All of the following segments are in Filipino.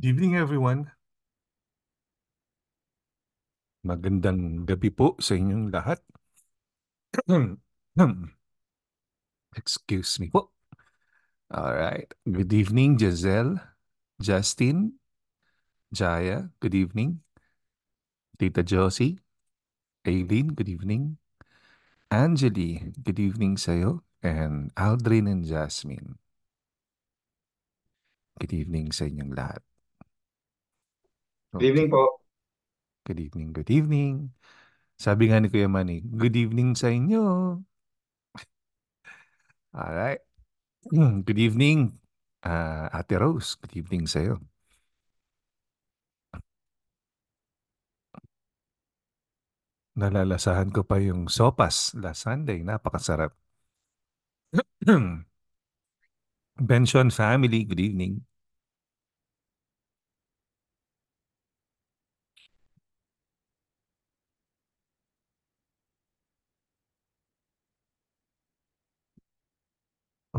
Good evening everyone. Magandang gabi po sa inyong lahat. Excuse me po. right. Good evening Giselle, Justin, Jaya. Good evening. Tita Josie, Aileen. Good evening. Angeli. Good evening sa'yo. And Aldrin and Jasmine. Good evening sa inyong lahat. Good evening po. Good evening, good evening. Sabi nga ni Kuya Manny, good evening sa inyo. Alright. Mm, Good evening, ah, Ate Rose. Good evening sa iyo. Nalalasahan ko pa yung sopas last Sunday. Napakasarap. Benson family, good evening.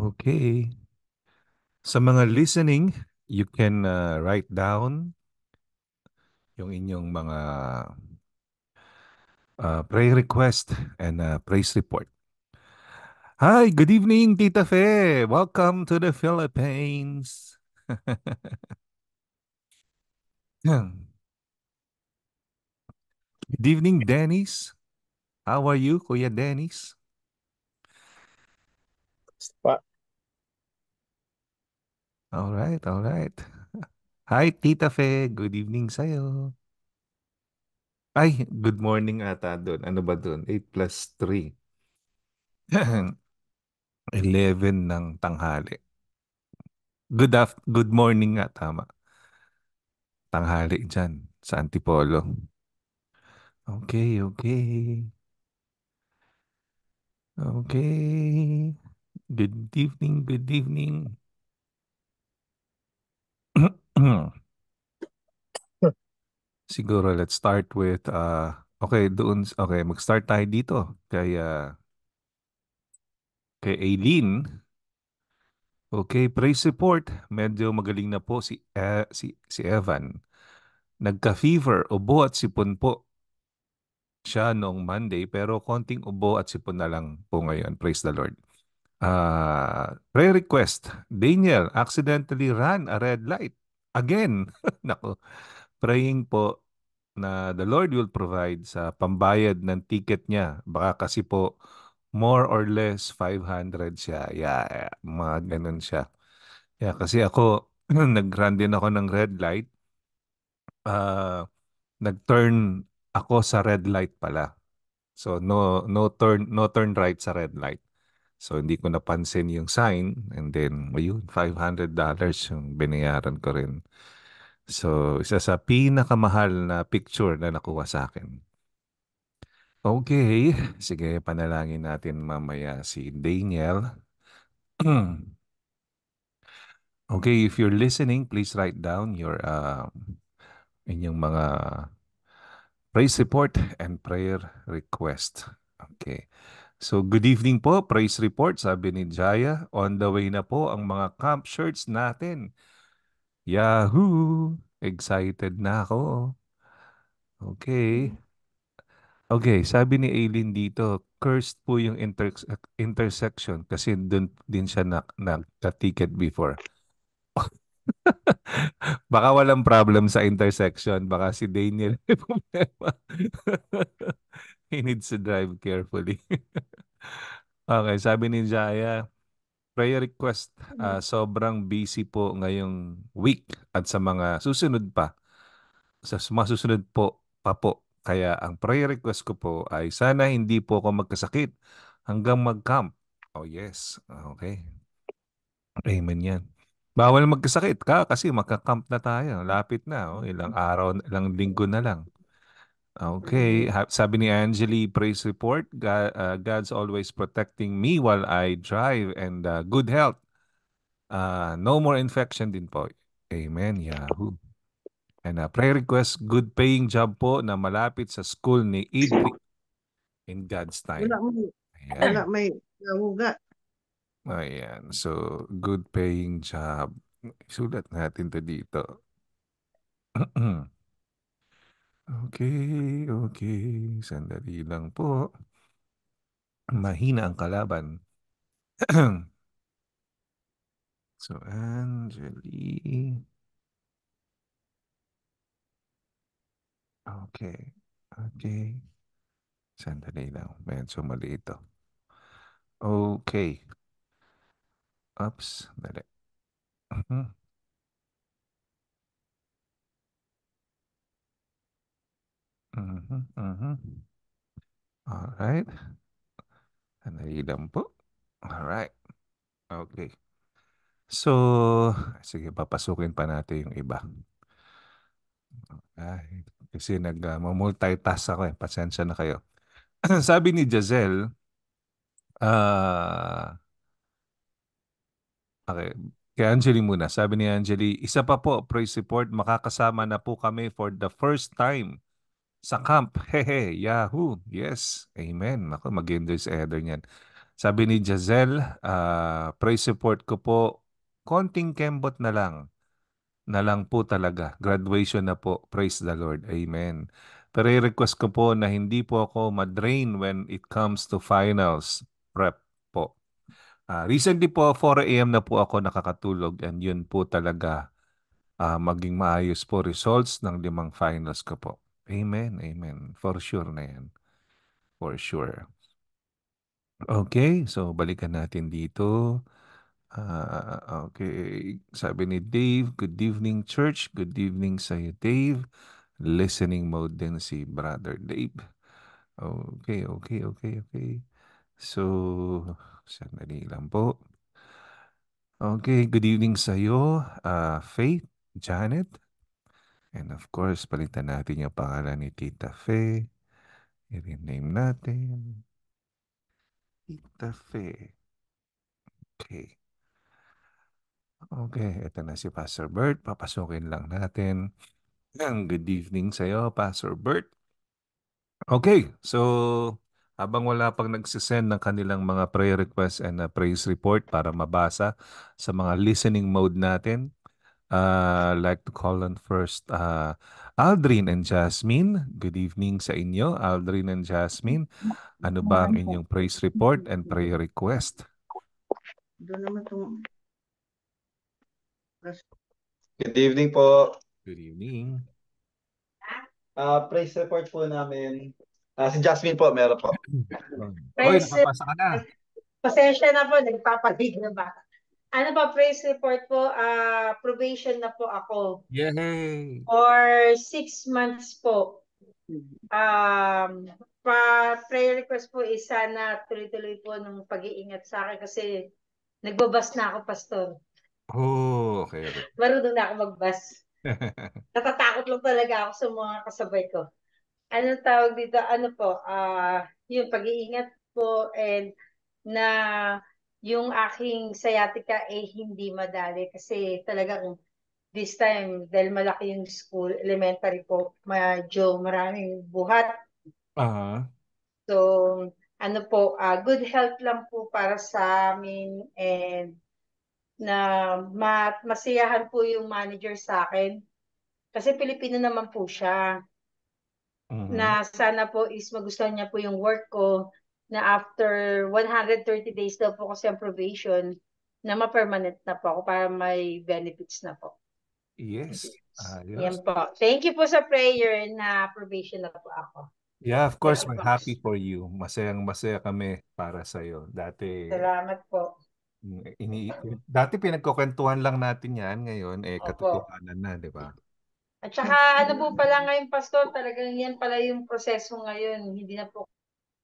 Okay. Sa mga listening, you can uh, write down yung inyong mga uh, prayer request and uh, praise report. Hi, good evening, Tita Fe. Welcome to the Philippines. good evening, Dennis. How are you, Kuya Dennis? All right, all right. Hi, Tita Fe. Good evening sa'yo. Ay, good morning ata doon. Ano ba doon? 8 plus 3. 11 ng tanghali. Good af good morning nga, tama. Tanghali dyan sa Antipolo. Okay, okay. Okay. Good evening, good evening. Hmm. Siguro let's start with uh okay, doon okay, mag-start tayo dito kay uh, kay Aileen. Okay, praise support. Medyo magaling na po si uh, si si Evan. Nagka-fever, ubo at sipon po siya noong Monday pero konting ubo at sipon na lang po ngayon. Praise the Lord. Uh, ah, prayer request. Daniel accidentally ran a red light Again, nako, praying po na the Lord will provide sa pambayad ng ticket niya. Baka kasi po more or less 500 siya. Yeah, yeah mga ganun siya. Yeah, kasi ako, nag-run din ako ng red light. Uh, nag-turn ako sa red light pala. So no no turn no turn right sa red light. So hindi ko napansin yung sign and then ayun, $500 yung binayaran ko rin. So isa sa pinakamahal na picture na nakuha sa akin. Okay, sige panalangin natin mamaya si Daniel. okay, if you're listening, please write down your uh, inyong mga praise report and prayer request. Okay. So good evening po, praise report sabi ni Jaya. On the way na po ang mga camp shirts natin. Yahoo! Excited na ako. Okay. Okay, sabi ni Aileen dito, cursed po yung interse intersection kasi dun din siya nagka-ticket before. baka walang problem sa intersection. Baka si Daniel may problema. He needs to drive carefully. okay, sabi ni Jaya, prayer request, uh, sobrang busy po ngayong week at sa mga susunod pa. Sa mga susunod po, pa po. Kaya ang prayer request ko po ay sana hindi po ako magkasakit hanggang mag-camp. Oh yes, okay. Amen yan. Bawal magkasakit ka kasi magka-camp na tayo. Lapit na. Oh. Ilang araw, ilang linggo na lang. Okay, mm-hmm. sabi ni Angeli, praise report, God, uh, God's always protecting me while I drive and uh, good health. Uh, no more infection din po. Amen, Yahoo. And uh, prayer request, good paying job po na malapit sa school ni Idri in God's time. Wala may nahuga. Ayan. So, good paying job. Sulat natin to dito. Okay, okay. Sandali lang po. Mahina ang kalaban. so, Angeli. Okay, okay. Sandali lang. Medyo mali ito. Oh. Okay. Oops, dali. Uh Mhm, mhm. Alright. Sandali lang po. right. Okay. So, sige, papasukin pa natin yung iba. Ay, kasi nag-multitask uh, ako eh. Pasensya na kayo. Sabi ni Jazelle, ah... Uh, okay, kay Angeli muna. Sabi ni Angeli, isa pa po, praise support, makakasama na po kami for the first time sa camp. Hehe. Yahoo. Yes. Amen. Ako, mag-enjoy sa header niyan. Sabi ni Jazelle, uh, ah, praise support ko po. Konting kembot na lang. Na lang po talaga. Graduation na po. Praise the Lord. Amen. Pero request ko po na hindi po ako madrain when it comes to finals prep po. Uh, recently po, 4 a.m. na po ako nakakatulog and yun po talaga uh, maging maayos po results ng limang finals ko po. Amen, amen. For sure na yan. For sure. Okay, so balikan natin dito. Uh, okay, sabi ni Dave, good evening church. Good evening sa'yo Dave. Listening mode din si Brother Dave. Okay, okay, okay, okay. So, sandali lang po. Okay, good evening sa iyo, uh, ah, Faith, Janet. And of course, palitan natin yung pangalan ni Tita Faye. I-rename natin. Tita Faye. Okay. Okay, ito na si Pastor Bert. Papasukin lang natin. Good evening sa'yo, Pastor Bert. Okay, so habang wala pang nagsisend ng kanilang mga prayer request and uh, praise report para mabasa sa mga listening mode natin, Uh, like to call on first uh, Aldrin and Jasmine. Good evening sa inyo, Aldrin and Jasmine. Ano ba ang inyong praise report and prayer request? Doon naman itong... Good evening po. Good evening. Uh, praise report po namin. Uh, si Jasmine po, meron po. Oy, nakapasa ka na. Pasensya na po, nagpapalig na ba? ano pa praise report po, uh, probation na po ako. Yeah. For six months po. Um, pa prayer request po is sana tuloy-tuloy po ng pag-iingat sa akin kasi nagbabas na ako, Pastor. Oh, okay. okay. Marunong na ako magbas. Natatakot lang talaga ako sa mga kasabay ko. Anong tawag dito? Ano po? Uh, yung pag-iingat po and na yung aking sciatica eh hindi madali kasi talagang this time, dahil malaki yung school, elementary po, medyo maraming buhat. Uh-huh. So, ano po, uh, good health lang po para sa amin and na ma- masiyahan po yung manager sa akin. Kasi Pilipino naman po siya. Uh-huh. Na sana po is magustuhan niya po yung work ko na after 130 days daw po kasi ang probation, na ma-permanent na po ako para may benefits na po. Yes. Uh, yes. Yan po. Thank you po sa prayer na probation na po ako. Yeah, of course. Yeah, happy for you. Masayang masaya kami para sa iyo. Dati Salamat po. Ini dati pinagkukwentuhan lang natin 'yan ngayon eh katotohanan na, 'di ba? At saka ano po pala ngayon pastor, talagang 'yan pala yung proseso ngayon. Hindi na po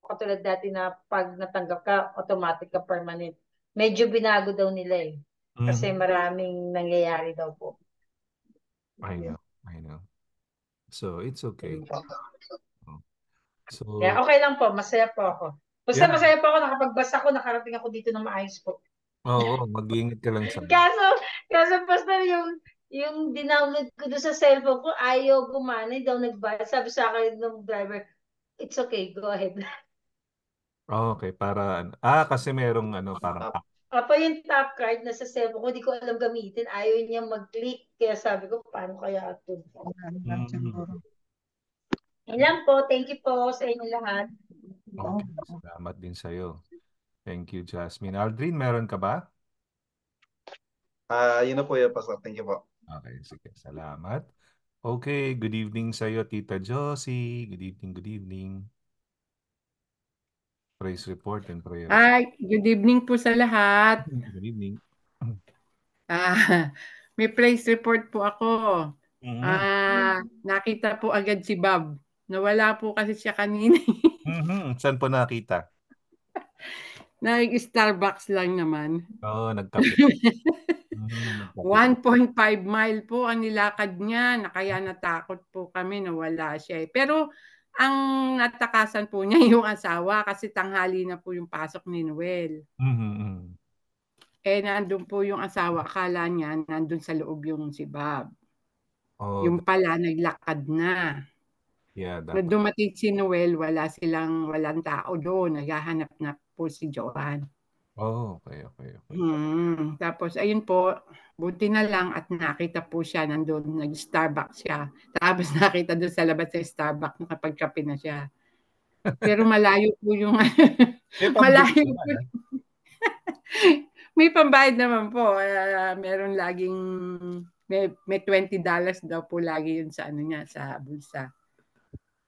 katulad dati na pag natanggap ka, automatic ka permanent. Medyo binago daw nila eh. Kasi mm. maraming nangyayari daw po. I know, I know. So, it's okay. So, yeah, okay lang po. Masaya po ako. Basta yeah. masaya po ako. Nakapagbasa ko. Nakarating ako dito ng maayos po. Oo, oh, mag-iingat ka lang sa Kaso, kaso basta yung yung dinownload ko doon sa cellphone ko, ayaw gumana, daw nagbasa. Sabi sa akin ng driver, it's okay, go ahead. Ah, okay, para ano ah, kasi merong ano, parang Top. pack. Ako yung top card nasa cellphone ko, di ko alam gamitin. Ayaw niya mag-click. Kaya sabi ko, paano kaya ito? Ano lang Yan lang po. Thank you po sa inyo lahat. Okay, salamat din sa'yo. Thank you, Jasmine. Aldrin, meron ka ba? Ah, yun na po yun, Pastor. Thank you po. Okay, sige. Salamat. Okay, good evening sa'yo, Tita Josie. Good evening, good evening. Praise report and prayer. Ay, good evening po sa lahat. Good evening. Ah, may praise report po ako. Mm-hmm. Ah, nakita po agad si Bob. Nawala po kasi siya kanina. mm-hmm. Saan po nakita? Nag-Starbucks lang naman. Oo, oh, nagkape. mm-hmm. 1.5 mile po ang nilakad niya. Nakaya natakot po kami, nawala siya. Eh. Pero ang natakasan po niya yung asawa kasi tanghali na po yung pasok ni Noel. Mm-hmm. Eh, nandun po yung asawa. Akala niya nandun sa loob yung si Bob. Oh, yung pala, naglakad na. Yeah, dapat. Nung dumating si Noel, wala silang, walang tao doon. Naghahanap na po si Johan. Oh, okay, okay, okay. Mm, tapos, ayun po, buti na lang at nakita po siya, nandun, nag-Starbucks siya. Tapos nakita doon sa labas sa Starbucks, nakapagkape na siya. Pero malayo po yung... malayo po. Ah. may pambayad naman po. Uh, meron laging... May, may 20 dollars daw po lagi yun sa ano niya, sa bulsa.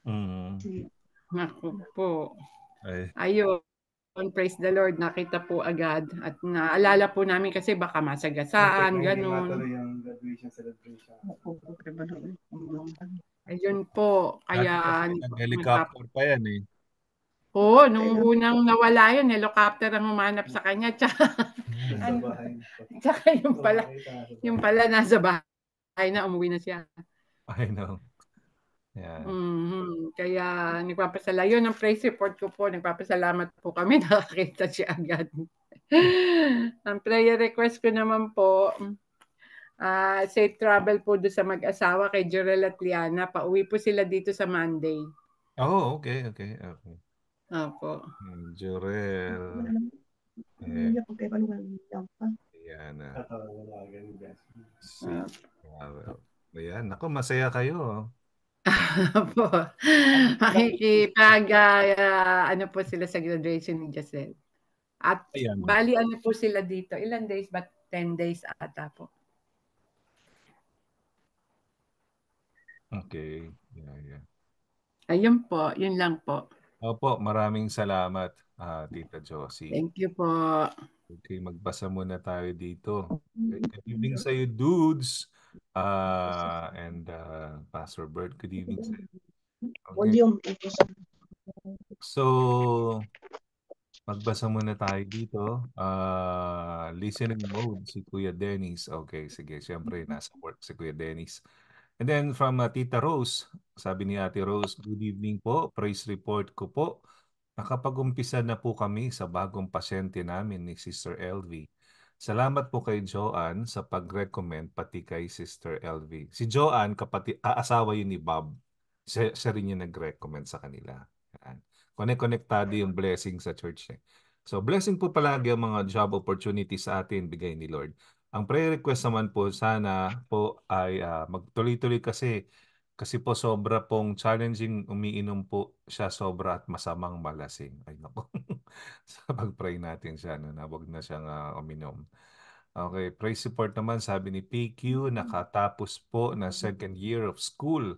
Mm. Naku po. Ay. Ayun on praise the Lord, nakita po agad at naalala po namin kasi baka masagasaan, ganun. Ayun po, kaya... Helicopter pa yan eh. Oo, oh, nung unang nawala yun, helicopter ang humanap sa kanya. Tsaka, ano, tsaka yung pala, yung pala nasa bahay na, umuwi na siya. I know. Yeah. Mm-hmm. Kaya nagpapasala. Yun ang praise report ko po. Nagpapasalamat po kami. Nakakita siya agad. ang prayer request ko naman po, uh, ah, safe travel po do sa mag-asawa kay Jorel at Liana. Pauwi po sila dito sa Monday. Oh, okay, okay, okay. Opo. Jorel. Hmm, yeah. Liana. Safe travel. Ayan, ako masaya kayo. Oh po. Makikipag, uh, uh, ano po sila sa graduation ni Giselle. At Ayan. bali ano po sila dito? Ilan days ba? 10 days ata po. Okay. Yeah, yeah. Ayun po. Yun lang po. Opo. Maraming salamat, uh, Tita Josie. Thank you po. Okay, magbasa muna tayo dito. Mm-hmm. Good evening sa'yo, dudes. Uh, and uh, Pastor Bird, good evening. Okay. So, magbasa muna tayo dito. Uh, listening mode, si Kuya Dennis. Okay, sige. Siyempre, nasa work si Kuya Dennis. And then from uh, Tita Rose, sabi ni Ate Rose, good evening po, praise report ko po. Nakapag-umpisa na po kami sa bagong pasyente namin ni Sister Elvie. Salamat po kay Joanne sa pag-recommend pati kay Sister LV. Si Joanne, kapati, aasawa yun ni Bob. Siya, siya rin yung nag-recommend sa kanila. Connect-connectado yung blessing sa church eh. So blessing po palagi ang mga job opportunities sa atin bigay ni Lord. Ang prayer request naman po sana po ay uh, magtuloy-tuloy kasi kasi po sobra pong challenging umiinom po siya sobra at masamang malasing. Ay nako. sa pag-pray natin siya no, na wag na siyang uh, uminom. Okay, praise support naman sabi ni PQ nakatapos po na second year of school.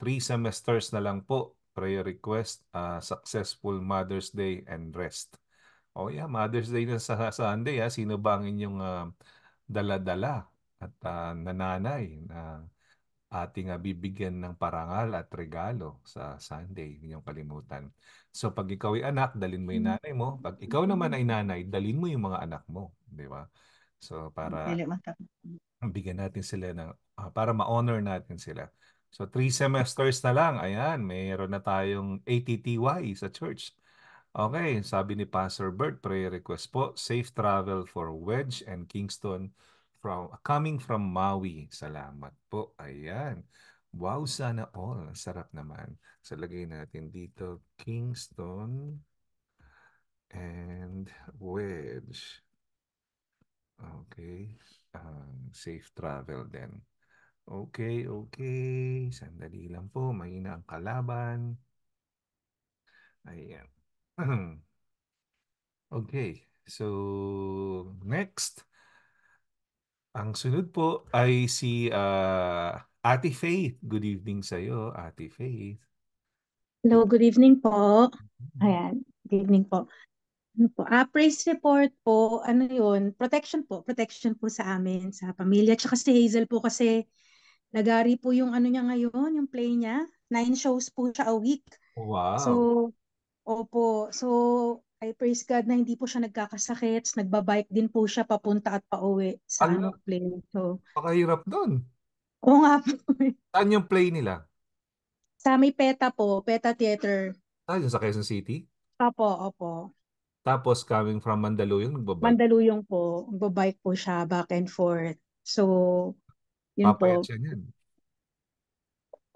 Three semesters na lang po. Prayer request, uh, successful Mother's Day and rest. Oh yeah, Mother's Day na sa Sunday ha. Ah. Sino ba ang inyong uh, dala-dala at uh, nananay na uh, ating bibigyan ng parangal at regalo sa Sunday. Hindi kalimutan. So pag ikaw ay anak, dalin mo yung hmm. nanay mo. Pag ikaw naman ay hmm. nanay, dalin mo yung mga anak mo. Di ba? So para bigyan natin sila ng, uh, para ma-honor natin sila. So three semesters na lang, ayan, mayroon na tayong ATTY sa church. Okay, sabi ni Pastor Bert, prayer request po, safe travel for Wedge and Kingston from coming from Maui. Salamat po. Ayan. Wow, sana all. Sarap naman. So, lagay natin dito Kingston and Wedge. Okay. Um, safe travel then. Okay, okay. Sandali lang po. Mahina ang kalaban. Ayan. okay. So, next. Ang sunod po ay si uh, Ate Faith. Good evening sa iyo, Ate Faith. Hello, good evening po. Mm-hmm. Ayan, good evening po. Ano po? Ah, praise report po, ano yun, protection po, protection po sa amin, sa pamilya. Tsaka si Hazel po kasi nagari po yung ano niya ngayon, yung play niya. Nine shows po siya a week. Wow. So, opo. So, I praise God na hindi po siya nagkakasakit. Nagbabike din po siya papunta at pauwi sa Alam, ano, plane. So, pakahirap doon. Oo nga po. Saan yung play nila? Sa may PETA po, PETA Theater. Ah, sa Quezon City? Opo, opo. Tapos coming from Mandaluyong, nagbabike? Mandaluyong po. Nagbabike po siya back and forth. So, yun Papayat po. siya niyan.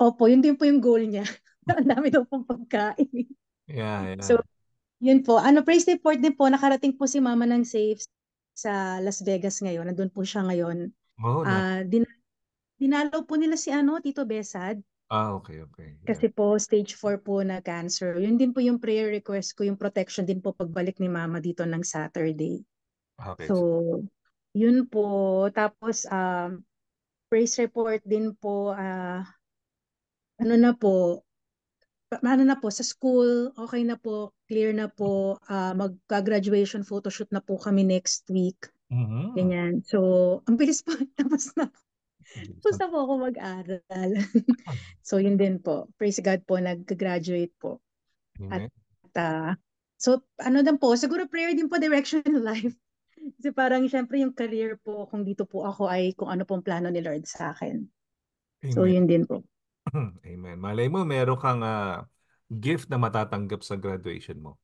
Opo, yun din po yung goal niya. Ang dami daw pong pagkain. Yeah, yeah. So, yun po. Ano, praise report din po, nakarating po si Mama ng safe sa Las Vegas ngayon. Nandun po siya ngayon. Oh, na- uh, ah, din- dinalaw po nila si ano, Tito Besad. Ah, okay, okay. Yeah. Kasi po, stage 4 po na cancer. Yun din po yung prayer request ko, yung protection din po pagbalik ni Mama dito ng Saturday. Okay. So, yun po. Tapos, um, praise report din po, uh, ano na po, ano na po, sa school, okay na po clear na po, uh, magka-graduation photoshoot na po kami next week. Uh-huh. Ganyan. So, ang bilis po, tapos na. Tapos na po ako mag-aral. so, yun din po. Praise God po, nag-graduate po. Amen. At, uh, so, ano din po, siguro prayer din po, direction in life. Kasi parang, syempre, yung career po, kung dito po ako ay kung ano pong plano ni Lord sa akin. Amen. So, yun din po. Amen. Malay mo, meron kang uh, gift na matatanggap sa graduation mo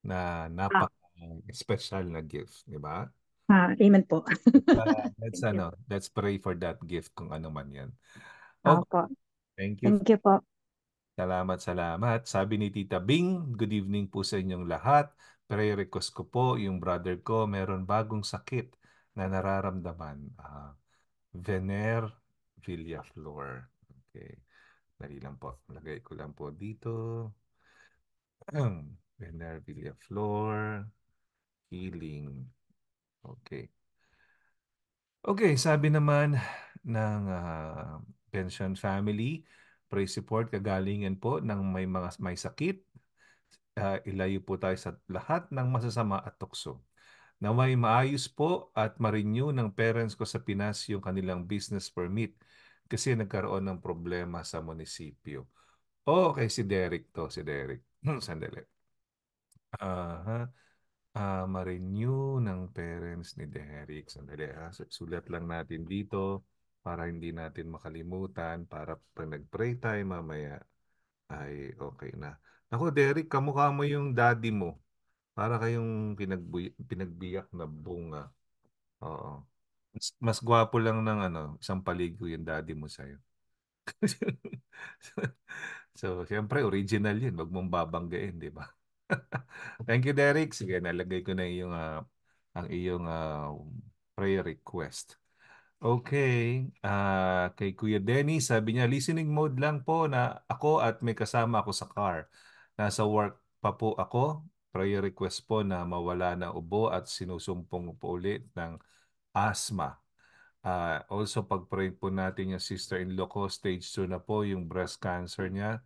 na ah. napaka-special na gift, di ba? Ah, amen po. uh, let's ano, you. let's pray for that gift kung ano man 'yan. Okay. Opo. Thank you. Thank you po. Salamat, salamat. Sabi ni Tita Bing, good evening po sa inyong lahat. Prayer request ko po, yung brother ko meron bagong sakit na nararamdaman. Uh, Vener Villaflor. Okay. Dali lang po. Lagay ko lang po dito. Vener Villa Floor. Healing. Okay. Okay, sabi naman ng uh, pension family, pray support kagalingan po ng may mga may sakit. Uh, ilayo po tayo sa lahat ng masasama at tukso. Naway maayos po at ma-renew ng parents ko sa Pinas yung kanilang business permit kasi nagkaroon ng problema sa munisipyo. Oh, okay, si Derek to, si Derek. Hmm, sandali. Uh, uh, ma-renew ng parents ni Derek. Sandali, ha? sulat lang natin dito para hindi natin makalimutan, para pag nag-pray tayo mamaya, ay okay na. Ako, Derek, kamukha mo yung daddy mo. Para kayong pinagbiyak na bunga. Oo. Mas, mas gwapo lang ng ano, isang paligo yung daddy mo sa'yo. so, siyempre, original yun. Huwag mong babanggain, di ba? Thank you, Derek. Sige, nalagay ko na iyong, uh, ang iyong uh, ah, prayer request. Okay. Uh, kay Kuya Denny, sabi niya, listening mode lang po na ako at may kasama ako sa car. Nasa work pa po ako. Prayer request po na mawala na ubo at sinusumpong po ulit ng asthma. Uh, also, pag-pray po natin yung sister-in-law ko, stage 2 na po yung breast cancer niya.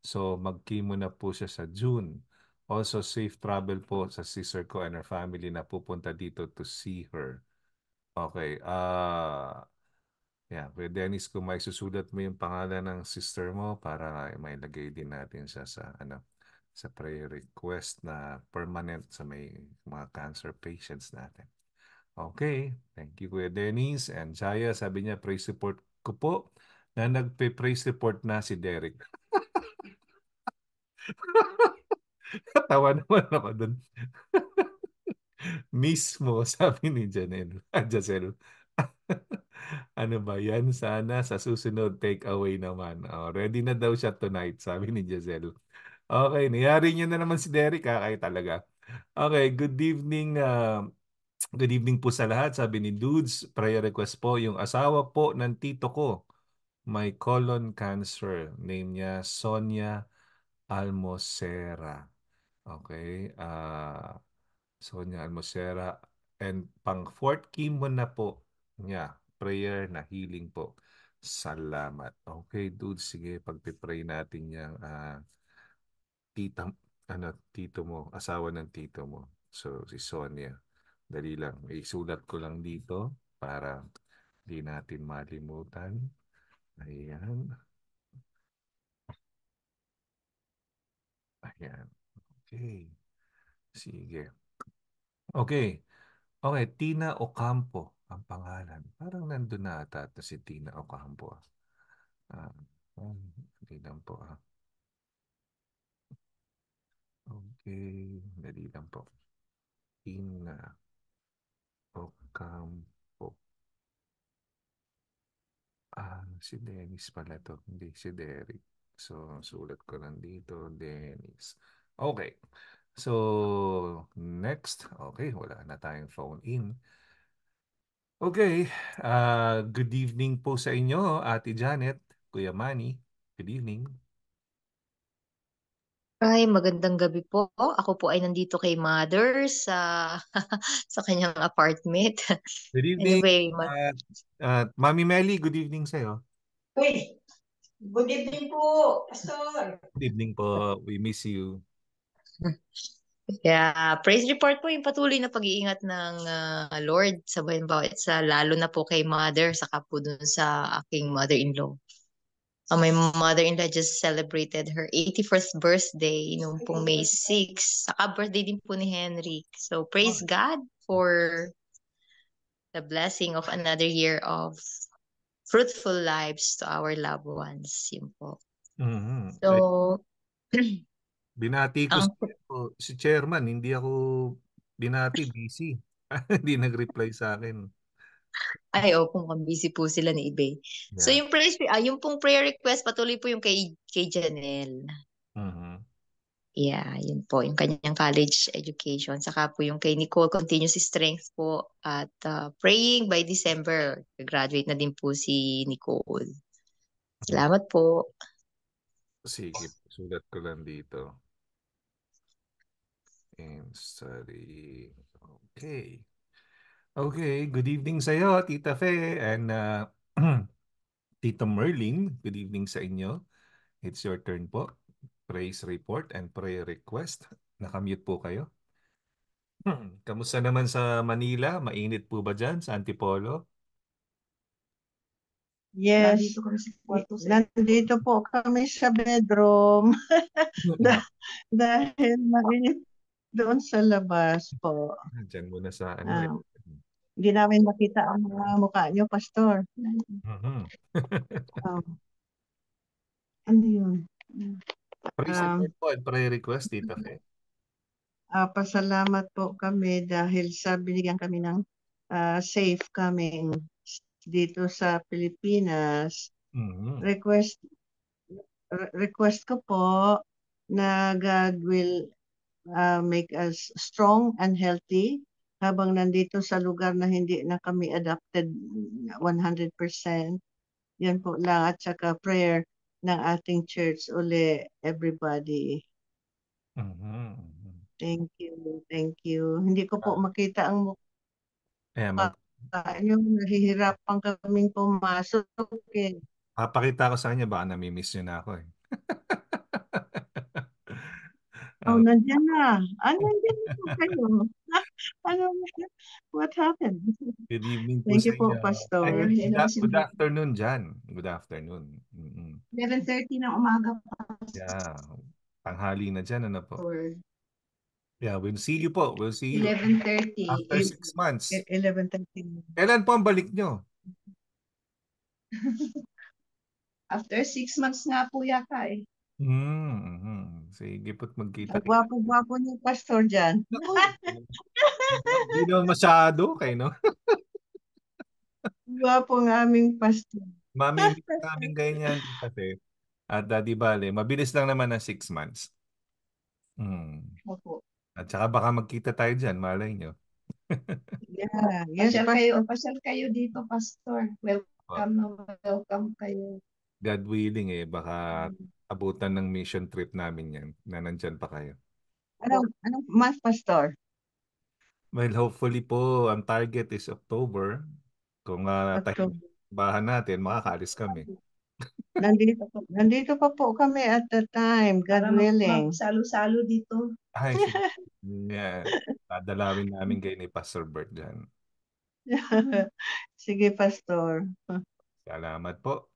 So, mag na po siya sa June. Also, safe travel po sa sister ko and her family na pupunta dito to see her. Okay. Uh, yeah, Kuya Dennis, kung may susulat mo yung pangalan ng sister mo para may lagay din natin siya sa, ano, sa prayer request na permanent sa may mga cancer patients natin. Okay. Thank you, Kuya Dennis. And Jaya, sabi niya, praise report ko po na nagpe-praise report na si Derek. Katawa naman ako doon. Mismo, sabi ni Janel. Ah, Jacel. ano ba yan? Sana sa susunod take away naman. Oh, ready na daw siya tonight, sabi ni Giselle. Okay, niyari niya na naman si Derek ha, ah, kayo talaga. Okay, good evening uh, Good evening po sa lahat. Sabi ni Dudes, prayer request po. Yung asawa po ng tito ko, may colon cancer. Name niya Sonia Almosera. Okay. Uh, Sonia Almosera. And pang fourth chemo na po niya. Prayer na healing po. Salamat. Okay, dude. Sige, pagpipray natin yung uh, tita, ano, tito mo, asawa ng tito mo. So, si Sonia. Dali lang. Isulat ko lang dito para hindi natin malimutan. Ayan. Ayan. Okay. Sige. Okay. Okay, Tina Ocampo ang pangalan. Parang nandun na ata at si Tina Ocampo. Ah, um, hindi lang po ah. Okay, dali lang po. Tina Ocampo. Ah, si Dennis pala to. Hindi, si Derek. So, sulat ko lang dito, Dennis. Okay. So, next. Okay, wala na tayong phone in. Okay. Uh, good evening po sa inyo, Ate Janet, Kuya Manny. Good evening. Ay, magandang gabi po. Ako po ay nandito kay mother sa sa kanyang apartment. Good evening. Anyway, ma- uh, uh, Mami Melly, good evening sa iyo. Uy, good evening po, Pastor. Good evening po. We miss you. Yeah, praise report po yung patuloy na pag-iingat ng uh, Lord sa bawat sa lalo na po kay mother sa kapo dun sa aking mother-in-law uh, my mother-in-law just celebrated her 81st birthday nung pong May 6. Saka birthday din po ni Henry. So praise oh. God for the blessing of another year of fruitful lives to our loved ones. Yun po. Mm-hmm. So, binati ko um, si, si chairman, hindi ako binati, busy. hindi nag-reply sa akin. Ay, oh, kung busy po sila ni eBay. Yeah. So, yung, prayer, ah, yung pong prayer request, patuloy po yung kay, kay Janelle. Mm-hmm. Yeah, yun po. Yung kanyang college education. Saka po yung kay Nicole, continuous strength po. At uh, praying by December. Graduate na din po si Nicole. Salamat po. Sige, sulat ko lang dito. And study. Okay. Okay, good evening sa iyo, Tita Fe and uh, Tita Merlin. Good evening sa inyo. It's your turn po. Praise report and prayer request. Nakamute po kayo. Hmm. Kamusta naman sa Manila? Mainit po ba dyan sa Antipolo? Yes. Nandito po kami sa bedroom. da- dahil mainit doon sa labas po. Diyan muna sa ano. Um, hindi namin makita ang mga mukha niyo, Pastor. Mm-hmm. um, ano yun? Praise um, po at eh. prayer request dito. Okay. Uh, pasalamat po kami dahil sa binigyan kami ng uh, safe coming dito sa Pilipinas. Mm-hmm. Request re- request ko po na God will uh, make us strong and healthy habang nandito sa lugar na hindi na kami adapted 100%. Yan po lang at saka prayer ng ating church uli everybody. Mm-hmm. Thank you, thank you. Hindi ko po ah. makita ang mukha. Yeah, mag- yung nahihirapan kaming pumasok. Eh. Papakita ko sa kanya, baka namimiss niyo na ako eh. Oh, uh, nandiyan na. Ah, nandiyan na kayo. ano, what happened? Good evening Thank po Thank you po, Pastor. Ay, good, good afternoon dyan. Good afternoon. Mm-hmm. 11.30 ng umaga, Pastor. Yeah. Tanghali na dyan, ano po? Or, Yeah, we'll see you po. We'll see you. 11.30. After 6 months. 11.30. E, Kailan po ang balik nyo? After 6 months nga po yata eh. Mm-hmm. Sige po't magkita. Gwapo-gwapo niyo Pastor diyan. Hindi naman masyado kay no? Gwapo ng aming pastor. Mami, kaming ganyan kasi. At daddy ah, di bale, mabilis lang naman na six months. Hmm. At saka baka magkita tayo diyan, malay nyo. yeah. Yes, pasyal, kayo, pasyal kayo dito, Pastor. Welcome, oh. welcome kayo. God willing eh, baka hmm abutan ng mission trip namin yan na nandyan pa kayo? Anong, anong month, Pastor? Well, hopefully po, ang target is October. Kung uh, October. bahan natin, makakaalis kami. nandito, po, nandito pa po kami at the time, God Para willing. Salo-salo dito. Ay, yeah. Dadalawin namin kayo ni Pastor Bert dyan. Sige, Pastor. Salamat po.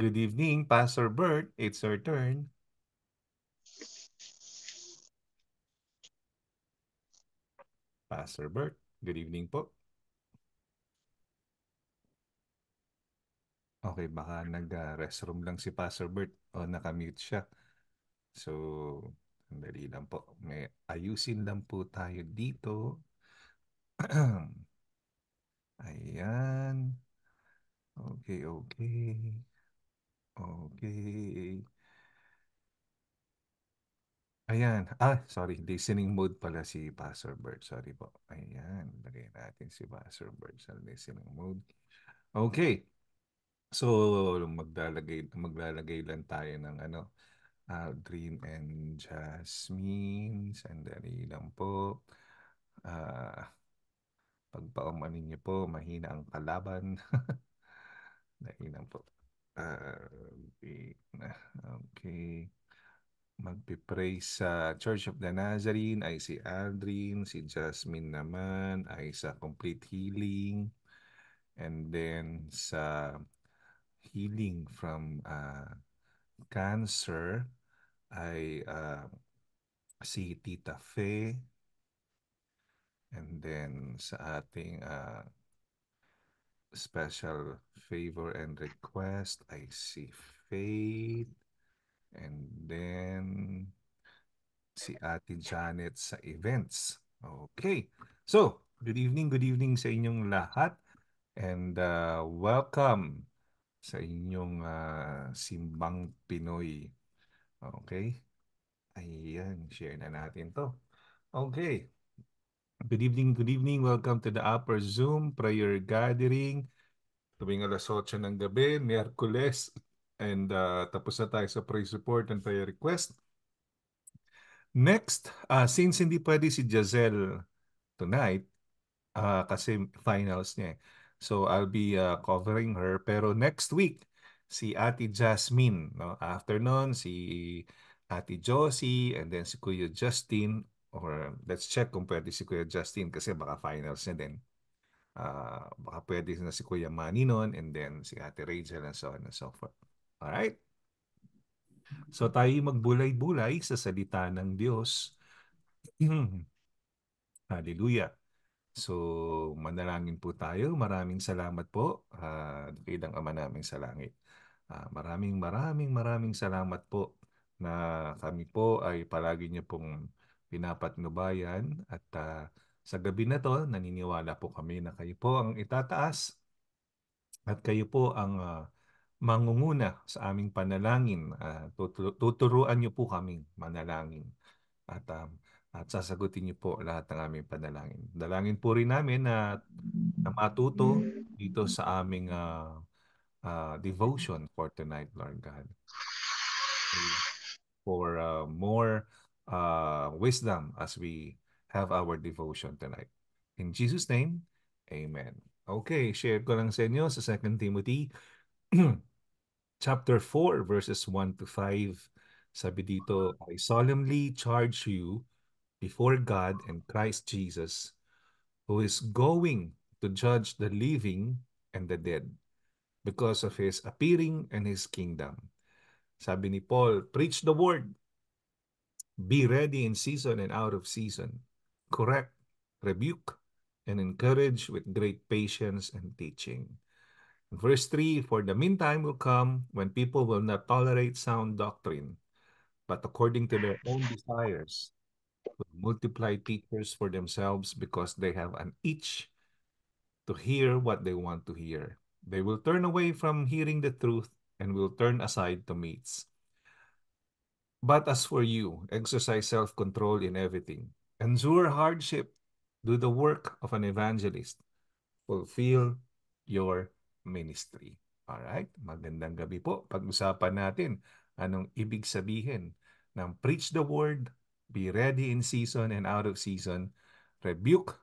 Good evening, Pastor Bert. It's your turn. Pastor Bert, good evening po. Okay, baka nag-restroom lang si Pastor Bert o nakamute siya. So, sandali lang po. May ayusin lang po tayo dito. Ayan. Okay, okay. Okay. Ayan. Ah, sorry. Listening mode pala si Pastor Bird. Sorry po. Ayan. Lagay natin si Pastor Bird sa listening mode. Okay. So, maglalagay, maglalagay lang tayo ng ano, uh, Dream and Jasmine. Sandali lang po. Uh, pagpaumanin niyo po, mahina ang kalaban. Dahil po uh, okay, ah, magpipray sa Church of the Nazarene ay si Aldrin, si Jasmine naman ay sa Complete Healing, and then sa healing from uh, cancer ay uh, si Tita Faye, and then sa ating uh, special favor and request. I see Faith. And then si Ate Janet sa events. Okay. So, good evening, good evening sa inyong lahat. And uh, welcome sa inyong uh, Simbang Pinoy. Okay. Ayan, share na natin to. Okay. Good evening, good evening. Welcome to the Upper Zoom prayer gathering. Tuwing alas 8 ng gabi, Miyerkules. And uh, tapos na tayo sa prayer support and prayer request. Next, uh, since hindi pwede si Jazelle tonight, uh, kasi finals niya. Eh. So I'll be uh, covering her. Pero next week, si Ate Jasmine. No? After nun, si Ate Josie and then si Kuya Justin or let's check kung pwede si Kuya Justin kasi baka finals na din. Uh, baka pwede na si Kuya Manny nun and then si Ate Rachel and so on and so forth. Alright? So tayo magbulay-bulay sa salita ng Diyos. Hallelujah. So manalangin po tayo. Maraming salamat po, uh, ang Ama namin sa langit. Uh, maraming maraming maraming salamat po na kami po ay palagi niyo pong pinapatnubayan at uh, sa gabi na to, naniniwala po kami na kayo po ang itataas at kayo po ang uh, mangunguna sa aming panalangin. Uh, ah, tuturu- tuturuan niyo po kaming manalangin at um, at sasagutin niyo po lahat ng aming panalangin. Dalangin po rin namin na, na matuto dito sa aming uh, uh, devotion for tonight, Lord God. For uh, more uh, wisdom as we have our devotion tonight. In Jesus' name, Amen. Okay, share ko lang sa inyo sa 2 Timothy chapter 4 verses 1 to 5. Sabi dito, I solemnly charge you before God and Christ Jesus, who is going to judge the living and the dead because of His appearing and His kingdom. Sabi ni Paul, preach the word, Be ready in season and out of season. Correct, rebuke, and encourage with great patience and teaching. Verse 3 For the meantime will come when people will not tolerate sound doctrine, but according to their own desires, will multiply teachers for themselves because they have an itch to hear what they want to hear. They will turn away from hearing the truth and will turn aside to meats. But as for you, exercise self control in everything. Endure hardship. Do the work of an evangelist. Fulfill your ministry. Alright? Magandang gabi po. Pag-usapan natin anong ibig sabihin ng preach the word, be ready in season and out of season, rebuke,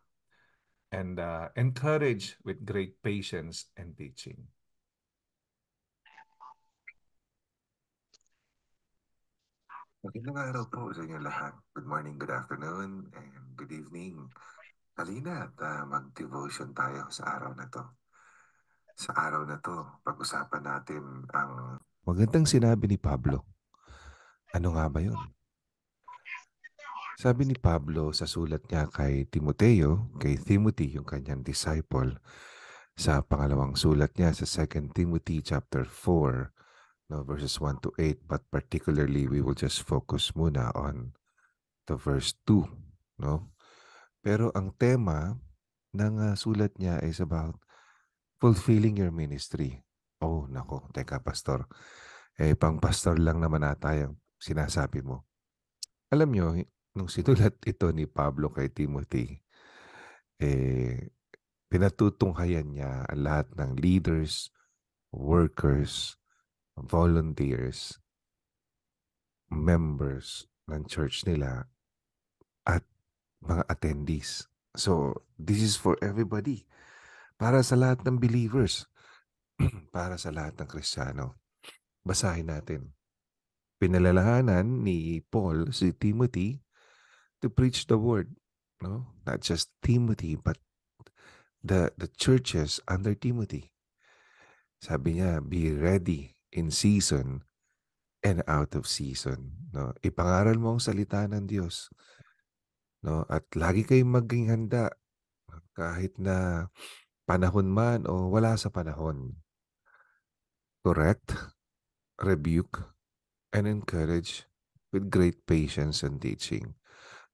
and uh, encourage with great patience and teaching. Magandang araw po sa inyo lahat. Good morning, good afternoon, and good evening. Halina at uh, mag-devotion tayo sa araw na to. Sa araw na to, pag-usapan natin ang... Magandang sinabi ni Pablo. Ano nga ba yun? Sabi ni Pablo sa sulat niya kay Timoteo, kay Timothy, yung kanyang disciple, sa pangalawang sulat niya sa 2 Timothy chapter 4, no, verses 1 to 8, but particularly we will just focus muna on the verse 2, no? Pero ang tema ng uh, sulat niya is about fulfilling your ministry. Oh, nako, teka pastor. Eh, pang pastor lang naman ata yung sinasabi mo. Alam nyo, nung sinulat ito ni Pablo kay Timothy, eh, pinatutunghayan niya ang lahat ng leaders, workers, volunteers, members ng church nila, at mga attendees. So, this is for everybody. Para sa lahat ng believers. para sa lahat ng Kristiyano. Basahin natin. Pinalalahanan ni Paul si Timothy to preach the word. No? Not just Timothy, but the, the churches under Timothy. Sabi niya, be ready in season and out of season. No? Ipangaral mo ang salita ng Diyos. No? At lagi kayong maging handa kahit na panahon man o wala sa panahon. Correct, rebuke, and encourage with great patience and teaching.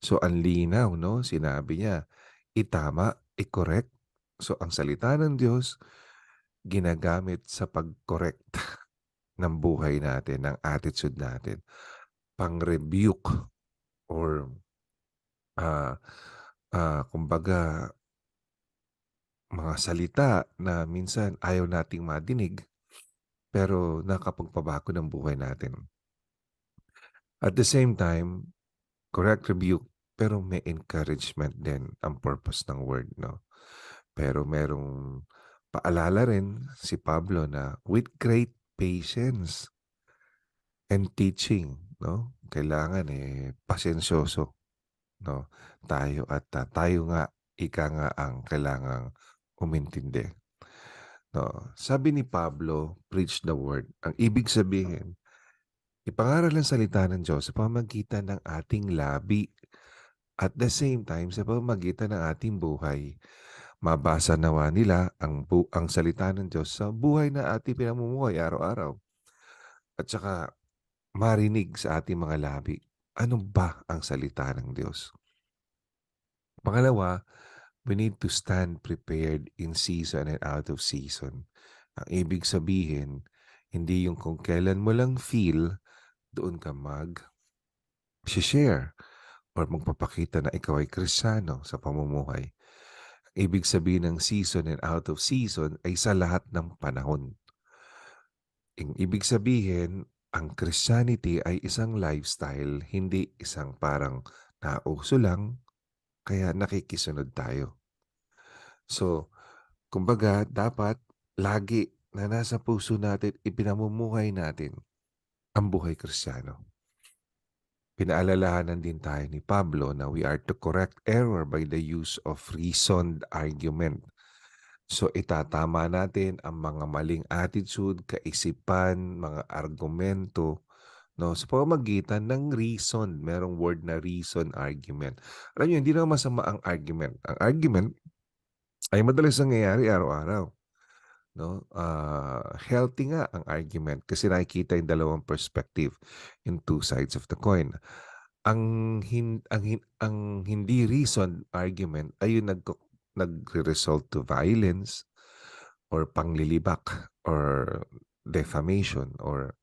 So, ang linaw, no? Sinabi niya, itama, i-correct. So, ang salita ng Diyos, ginagamit sa pag-correct. ng buhay natin, ng attitude natin, pang-rebuke or uh, uh, kumbaga mga salita na minsan ayaw nating madinig pero nakapagpabago ng buhay natin. At the same time, correct rebuke pero may encouragement din ang purpose ng word, no? Pero merong paalala rin si Pablo na with great patience and teaching, no? Kailangan eh pasensyoso, no? Tayo at uh, tayo nga ika nga ang kailangang umintindi. No, sabi ni Pablo, preach the word. Ang ibig sabihin, ipangaral ang salita ng Diyos sa pamagitan ng ating labi at the same time sa pamagitan ng ating buhay mabasa nawa nila ang, bu- ang salita ng Diyos sa buhay na ating pinamumuhay araw-araw. At saka marinig sa ating mga labi, ano ba ang salita ng Diyos? Pangalawa, we need to stand prepared in season and out of season. Ang ibig sabihin, hindi yung kung kailan mo lang feel, doon ka mag share or magpapakita na ikaw ay krisyano sa pamumuhay. Ibig sabihin ng season and out of season ay sa lahat ng panahon. Ang ibig sabihin, ang Christianity ay isang lifestyle, hindi isang parang nauso lang, kaya nakikisunod tayo. So, kumbaga, dapat lagi na nasa puso natin, ipinamumuhay natin ang buhay Kristiyano. Pinaalalahanan din tayo ni Pablo na we are to correct error by the use of reasoned argument. So itatama natin ang mga maling attitude, kaisipan, mga argumento no sa pamamagitan ng reason. Merong word na reason argument. Alam niyo, hindi naman masama ang argument. Ang argument ay madalas nangyayari araw-araw no uh, healthy nga ang argument kasi nakikita yung dalawang perspective in two sides of the coin ang hin, ang hin, ang hindi reason argument ay yung nag nagre-result to violence or panglilibak or defamation or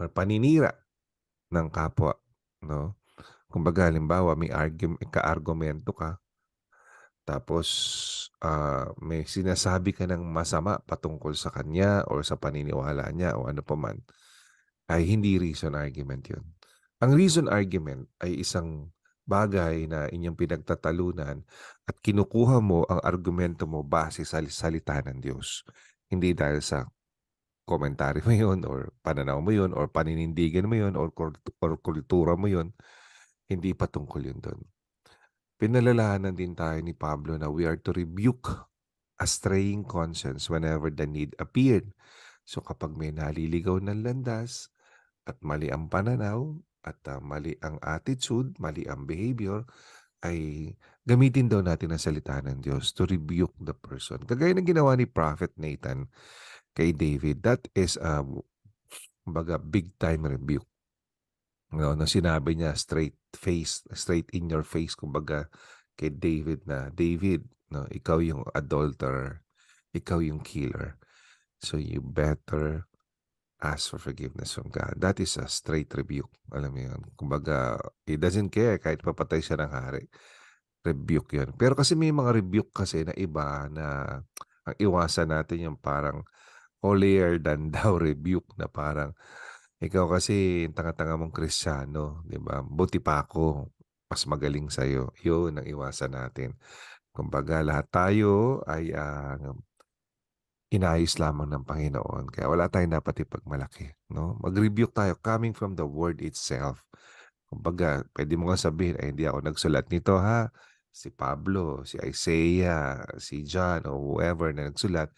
or paninira ng kapwa no kumbaga halimbawa may argument ka argumento ka tapos, ah, may sinasabi ka ng masama patungkol sa kanya or sa paniniwala niya o ano pa man, ay hindi reason argument yun. Ang reason argument ay isang bagay na inyong pinagtatalunan at kinukuha mo ang argumento mo base sa salita ng Diyos. Hindi dahil sa komentaryo mo yun or pananaw mo yun or paninindigan mo yun or, or kultura mo yun. Hindi patungkol yun doon. Pinalalahanan din tayo ni Pablo na we are to rebuke a straying conscience whenever the need appeared. So kapag may naliligaw ng landas at mali ang pananaw at uh, mali ang attitude, mali ang behavior, ay gamitin daw natin ang salita ng Diyos to rebuke the person. Kagaya ng ginawa ni Prophet Nathan kay David, that is a baga, big time rebuke. No, na sinabi niya straight face, straight in your face, kumbaga, kay David na, David, no, ikaw yung adulterer, ikaw yung killer. So you better ask for forgiveness from God. That is a straight rebuke. Alam mo yun. Kumbaga, he doesn't care kahit papatay siya ng hari. Rebuke yun. Pero kasi may mga rebuke kasi na iba na ang iwasan natin yung parang all than thou rebuke na parang ikaw kasi yung tanga-tanga mong Kristiyano, 'di ba? Buti pa ako, mas magaling sa iyo. 'Yun ang iwasan natin. Kumbaga lahat tayo ay uh, inayos lamang ng Panginoon. Kaya wala tayong dapat ipagmalaki, no? Mag-rebuke tayo coming from the word itself. Kumbaga, pwede mo nga sabihin, ay hindi ako nagsulat nito ha. Si Pablo, si Isaiah, si John, o whoever na nagsulat,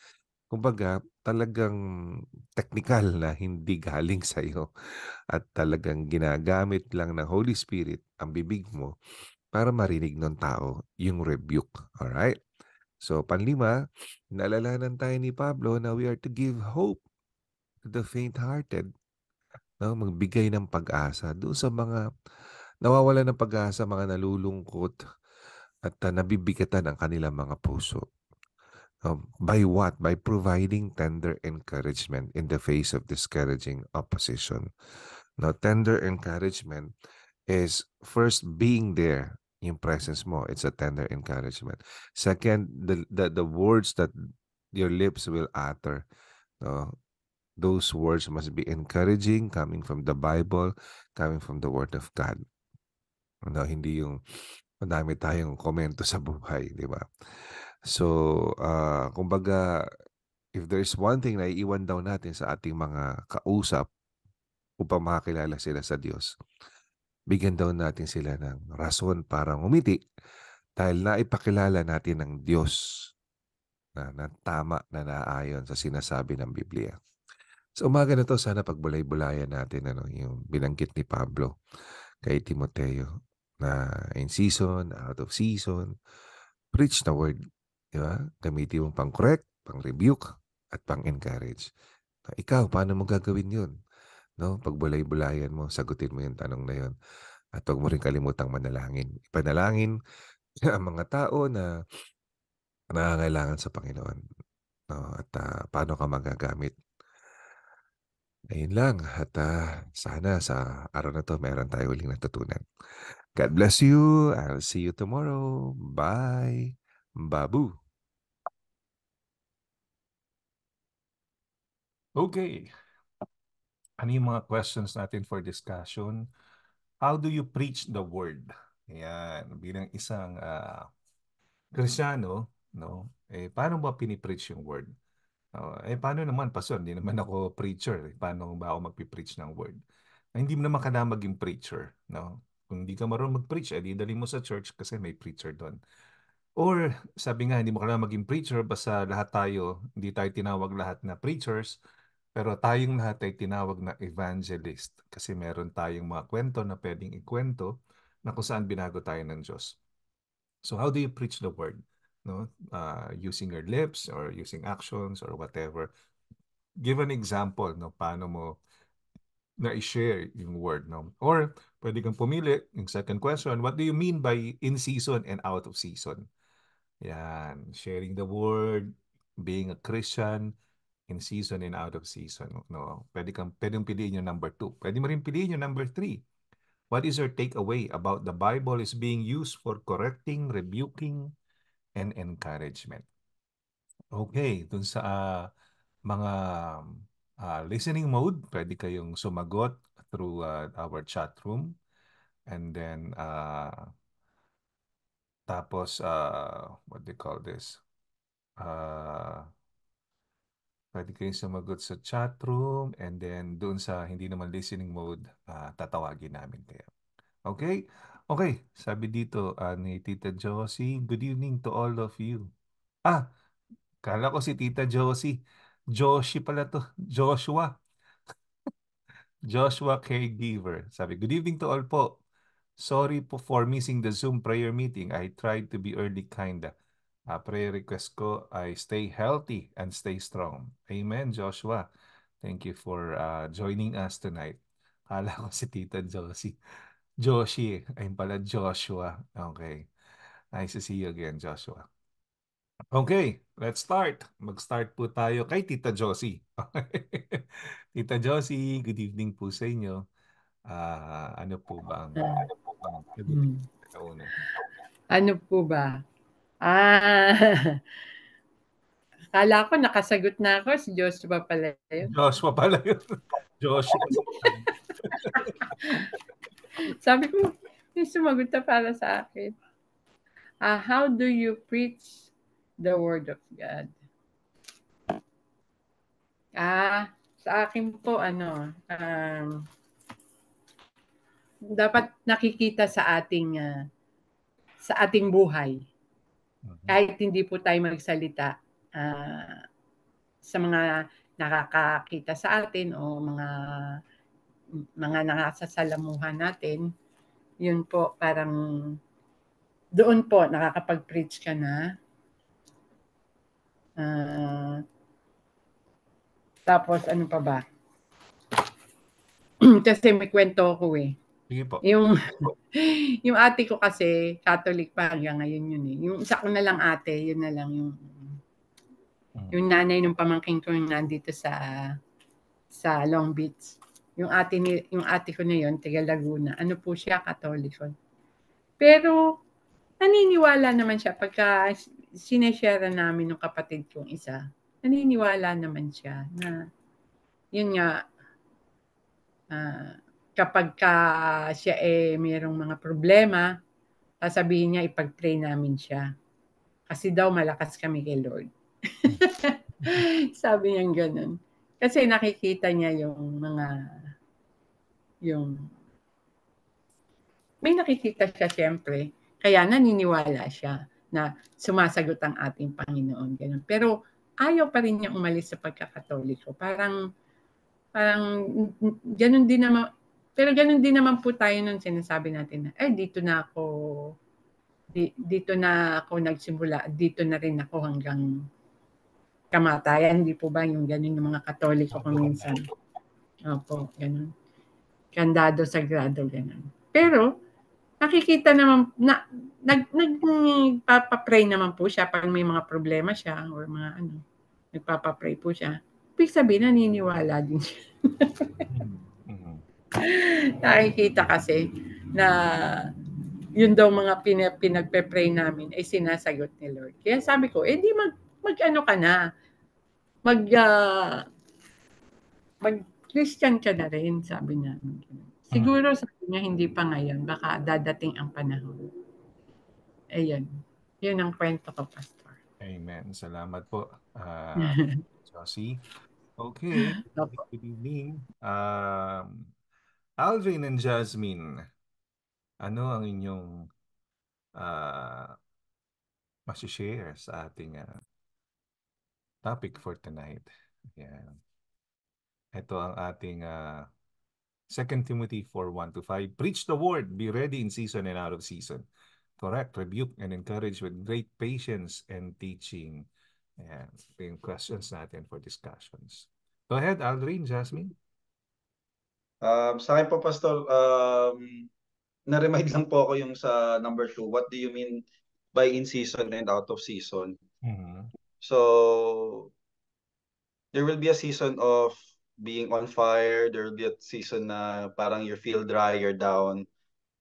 Kumbaga, talagang technical na hindi galing sa iyo at talagang ginagamit lang ng Holy Spirit ang bibig mo para marinig ng tao yung rebuke. Alright? So, panlima, naalalahanan tayo ni Pablo na we are to give hope to the faint-hearted. No, magbigay ng pag-asa doon sa mga nawawala ng pag-asa, mga nalulungkot, at uh, nabibigatan ang kanilang mga puso. Um, by what? By providing tender encouragement in the face of discouraging opposition. Now, tender encouragement is first being there yung presence mo. It's a tender encouragement. Second, the, the, the words that your lips will utter, no? those words must be encouraging, coming from the Bible, coming from the Word of God. No, hindi yung madami tayong komento sa buhay, di ba? So, ah, kumbaga, if there is one thing na iiwan daw natin sa ating mga kausap upang makakilala sila sa Diyos, bigyan daw natin sila ng rason para ngumiti dahil naipakilala natin ng Diyos na, na tama na naaayon sa sinasabi ng Biblia. Sa umaga na to, sana pagbulay-bulayan natin ano, yung binanggit ni Pablo kay Timoteo na in season, out of season, preach the word Di ba? Gamitin mong pang-correct, pang-rebuke, at pang-encourage. Ikaw, paano mo gagawin yun? No? Pagbalay-bulayan mo, sagutin mo yung tanong na yun. At huwag mo rin kalimutang manalangin. Ipanalangin ang mga tao na nangangailangan sa Panginoon. No? At uh, paano ka magagamit Ayun lang. At uh, sana sa araw na to meron tayo uling natutunan. God bless you. I'll see you tomorrow. Bye. Babu. Okay. Ano yung mga questions natin for discussion? How do you preach the word? Ayan, bilang isang uh, ah, krisyano, no? Eh, paano ba pinipreach yung word? Uh, eh, paano naman, pastor? Hindi naman ako preacher. Eh. paano ba ako magpipreach ng word? Eh, hindi mo naman ka maging preacher, no? Kung hindi ka marunong mag-preach, eh, dali mo sa church kasi may preacher doon. Or, sabi nga, hindi mo ka maging preacher, basta lahat tayo, hindi tayo tinawag lahat na preachers, pero tayong lahat ay tinawag na evangelist kasi meron tayong mga kwento na pwedeng ikwento na kung saan binago tayo ng Diyos. So how do you preach the word? No? Uh, using your lips or using actions or whatever. Give an example no paano mo na i-share yung word no. Or pwede kang pumili yung second question, what do you mean by in season and out of season? Yan, sharing the word, being a Christian, in season and out of season. No? Pwede, kang, pwede yung piliin yung number two. Pwede mo rin piliin yung number three. What is your takeaway about the Bible is being used for correcting, rebuking, and encouragement? Okay, dun sa uh, mga uh, listening mode, pwede kayong sumagot through uh, our chat room. And then, uh, tapos, uh, what do you call this? Uh, Pwede kayong sumagot sa chat room and then doon sa hindi naman listening mode, uh, tatawagin namin kayo. Okay? Okay, sabi dito uh, ni Tita Josie, good evening to all of you. Ah, kala ko si Tita Josie. Josie pala to. Joshua. Joshua Caregiver. Sabi, good evening to all po. Sorry po for missing the Zoom prayer meeting. I tried to be early kinda uh, ah, prayer request ko ay stay healthy and stay strong. Amen, Joshua. Thank you for uh, joining us tonight. Kala ko si Tita Josie. Josie. Ayun pala, Joshua. Okay. Nice to see you again, Joshua. Okay, let's start. Mag-start po tayo kay Tita Josie. Tita Josie, good evening po sa inyo. Uh, ano po ba ang... Ano po ba ang... Ano po ba? Hmm. Ah. Akala ko nakasagot na ako si Joshua pala yun. Joshua pala yun. Joshua. Sabi ko, yung sumagot na para sa akin. Uh, how do you preach the Word of God? Ah, sa akin po, ano, um, dapat nakikita sa ating uh, sa ating buhay Mm-hmm. kahit hindi po tayo magsalita uh, sa mga nakakakita sa atin o mga mga nakasasalamuhan natin, yun po parang doon po nakakapag-preach ka na. Uh, tapos ano pa ba? Kasi may kwento ko eh. Sige po. Yung, yung ate ko kasi, Catholic pa hanggang ngayon yun eh. Yung isa ko na lang ate, yun na lang yung mm. yung nanay ng pamangking ko yung nandito sa sa Long Beach. Yung ate ni yung ate ko na yun, taga Laguna. Ano po siya, Catholic. Pero naniniwala naman siya pagka sineshare namin ng kapatid kong isa. Naniniwala naman siya na yun nga uh, kapag ka siya eh mayroong mga problema, sasabihin niya ipag-pray namin siya. Kasi daw malakas kami kay Lord. Sabi niya ganun. Kasi nakikita niya yung mga yung may nakikita siya siyempre. Kaya naniniwala siya na sumasagot ang ating Panginoon. Ganun. Pero ayaw pa rin niya umalis sa pagkakatoliko. Parang parang ganun din naman pero ganun din naman po tayo nung sinasabi natin na, eh, dito na ako, di, dito na ako nagsimula, dito na rin ako hanggang kamatayan. Hindi po ba yung ganun yung mga katoliko ko minsan? Opo, ganun. Kandado, sagrado, ganun. Pero, nakikita naman, na, nag, nagpapapray naman po siya pag may mga problema siya or mga ano, nagpapapray po siya. Ibig sabihin, naniniwala din siya. Hmm. Nakikita kasi na yun daw mga pinagpe-pray namin ay sinasagot ni Lord. Kaya sabi ko, eh di mag, mag ano ka na, mag, uh, ah, mag Christian ka na rin, sabi namin. Siguro hmm. sabi niya hindi pa ngayon, baka dadating ang panahon. Ayun. Yun ang kwento ko, Pastor. Amen. Salamat po, uh, Josie. Okay. Good evening. Um, Alvin and Jasmine, ano ang inyong uh, masishare sa ating uh, topic for tonight? Ayan. Ito ang ating uh, ah, 2 Timothy 4, to 5. Preach the word, be ready in season and out of season. Correct, rebuke, and encourage with great patience and teaching. Ayan. Ito yung questions natin for discussions. Go ahead, Aldrin, Jasmine. Um, uh, sa akin po, Pastor, um, na-remind lang po ako yung sa number two. What do you mean by in season and out of season? Mm-hmm. So, there will be a season of being on fire. There will be a season na parang you feel dry, you're down.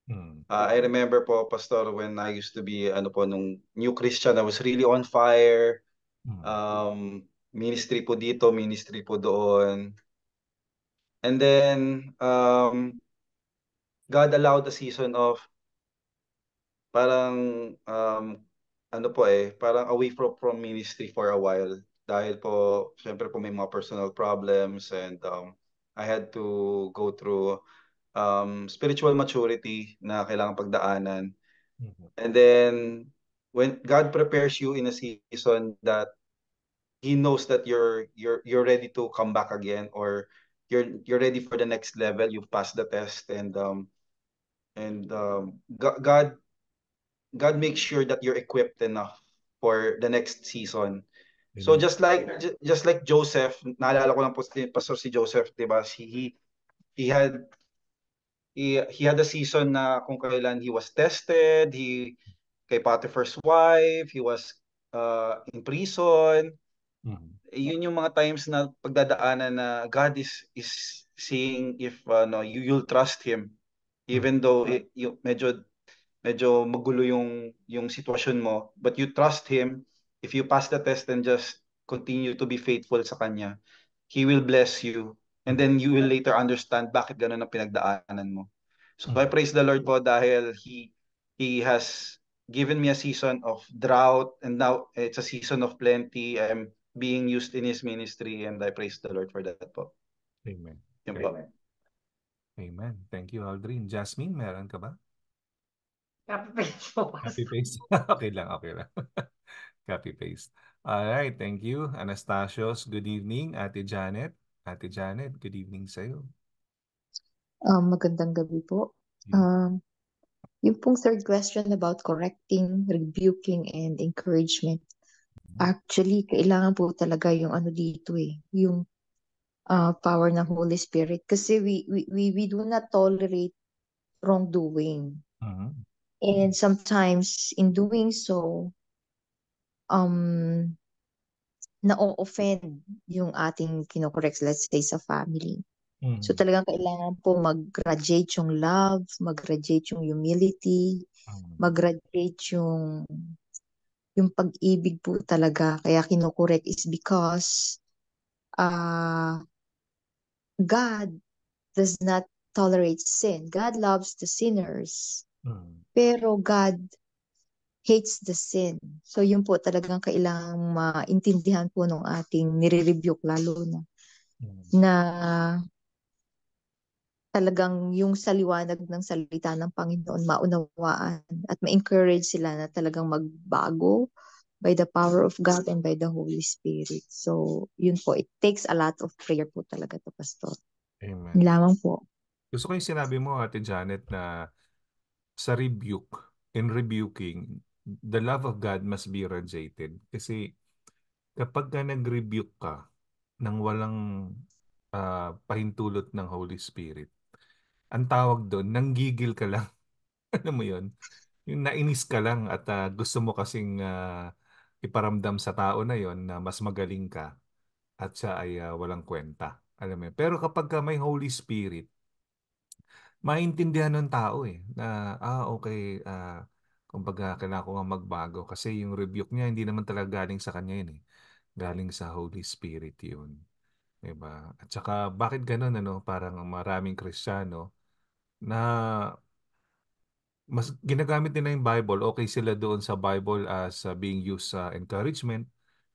Mm-hmm. Uh, I remember po, Pastor, when I used to be, ano po, nung new Christian, I was really on fire. Mm-hmm. Um, ministry po dito, ministry po doon. And then, um, God allowed a season of parang, um, ano po eh, parang away from, from ministry for a while. Dahil po, syempre po may mga personal problems and um, I had to go through um, spiritual maturity na kailangan pagdaanan. Mm-hmm. And then, when God prepares you in a season that He knows that you're you're you're ready to come back again or you're you're ready for the next level. You've passed the test, and um, and um, God, God makes sure that you're equipped enough for the next season. mm So just like just like Joseph, naalala ko lang po si Pastor si Joseph, 'di ba? He, he he had he, he had a season na kung kailan he was tested, he kay Potiphar's wife, he was uh, in prison, Mm-hmm. Eh, yun yung mga times na pagdadaanan na God is is seeing if ano uh, you you'll trust him even mm-hmm. though it, you, medyo medyo magulo yung yung sitwasyon mo but you trust him if you pass the test and just continue to be faithful sa kanya he will bless you and then you will later understand bakit ganun ang pinagdaanan mo so mm-hmm. I praise the Lord po dahil he he has given me a season of drought and now it's a season of plenty I'm being used in His ministry and I praise the Lord for that po. Amen. Yun Amen. Amen. Thank you, Aldrin. Jasmine, meron ka ba? Copy paste po. Copy paste. okay lang, okay lang. Copy paste. All right, thank you. Anastasios, good evening. Ate Janet. Ate Janet, good evening sa iyo. Um, ah, magandang gabi po. Um, yung pong third question about correcting, rebuking, and encouragement. Actually, kailangan po talaga yung ano dito eh, yung uh, power ng Holy Spirit kasi we we we, we do not tolerate wrongdoing. Uh-huh. And sometimes in doing so um na-offend yung ating kinokorrect let's say sa family. Mm-hmm. So talagang kailangan po mag-graduate yung love, mag-graduate yung humility, mm-hmm. mag-graduate yung yung pag-ibig po talaga kaya kinokorek is because uh, God does not tolerate sin. God loves the sinners. Mm. Pero God hates the sin. So yun po talagang kailangang maintindihan po nung ating nire-review lalo na mm. na talagang yung saliwanag ng salita ng Panginoon maunawaan at ma-encourage sila na talagang magbago by the power of God and by the Holy Spirit. So, yun po. It takes a lot of prayer po talaga to, Pastor. Amen. Lamang po. Gusto ko yung sinabi mo, Ate Janet, na sa rebuke, in rebuking, the love of God must be radiated. Kasi kapag ka nag-rebuke ka ng walang uh, pahintulot ng Holy Spirit, ang tawag doon, nanggigil ka lang. ano mo yon Yung nainis ka lang at uh, gusto mo kasing uh, iparamdam sa tao na yon na mas magaling ka at siya ay uh, walang kwenta. Alam mo yun. Pero kapag ka may Holy Spirit, maintindihan ng tao eh na ah okay uh, kumbaga kailangan ko nga magbago kasi yung rebuke niya hindi naman talaga galing sa kanya yun eh galing sa Holy Spirit yun 'di ba at saka bakit ganoon ano parang maraming Kristiyano na mas ginagamit nila yung Bible, okay sila doon sa Bible as uh, being used sa uh, encouragement,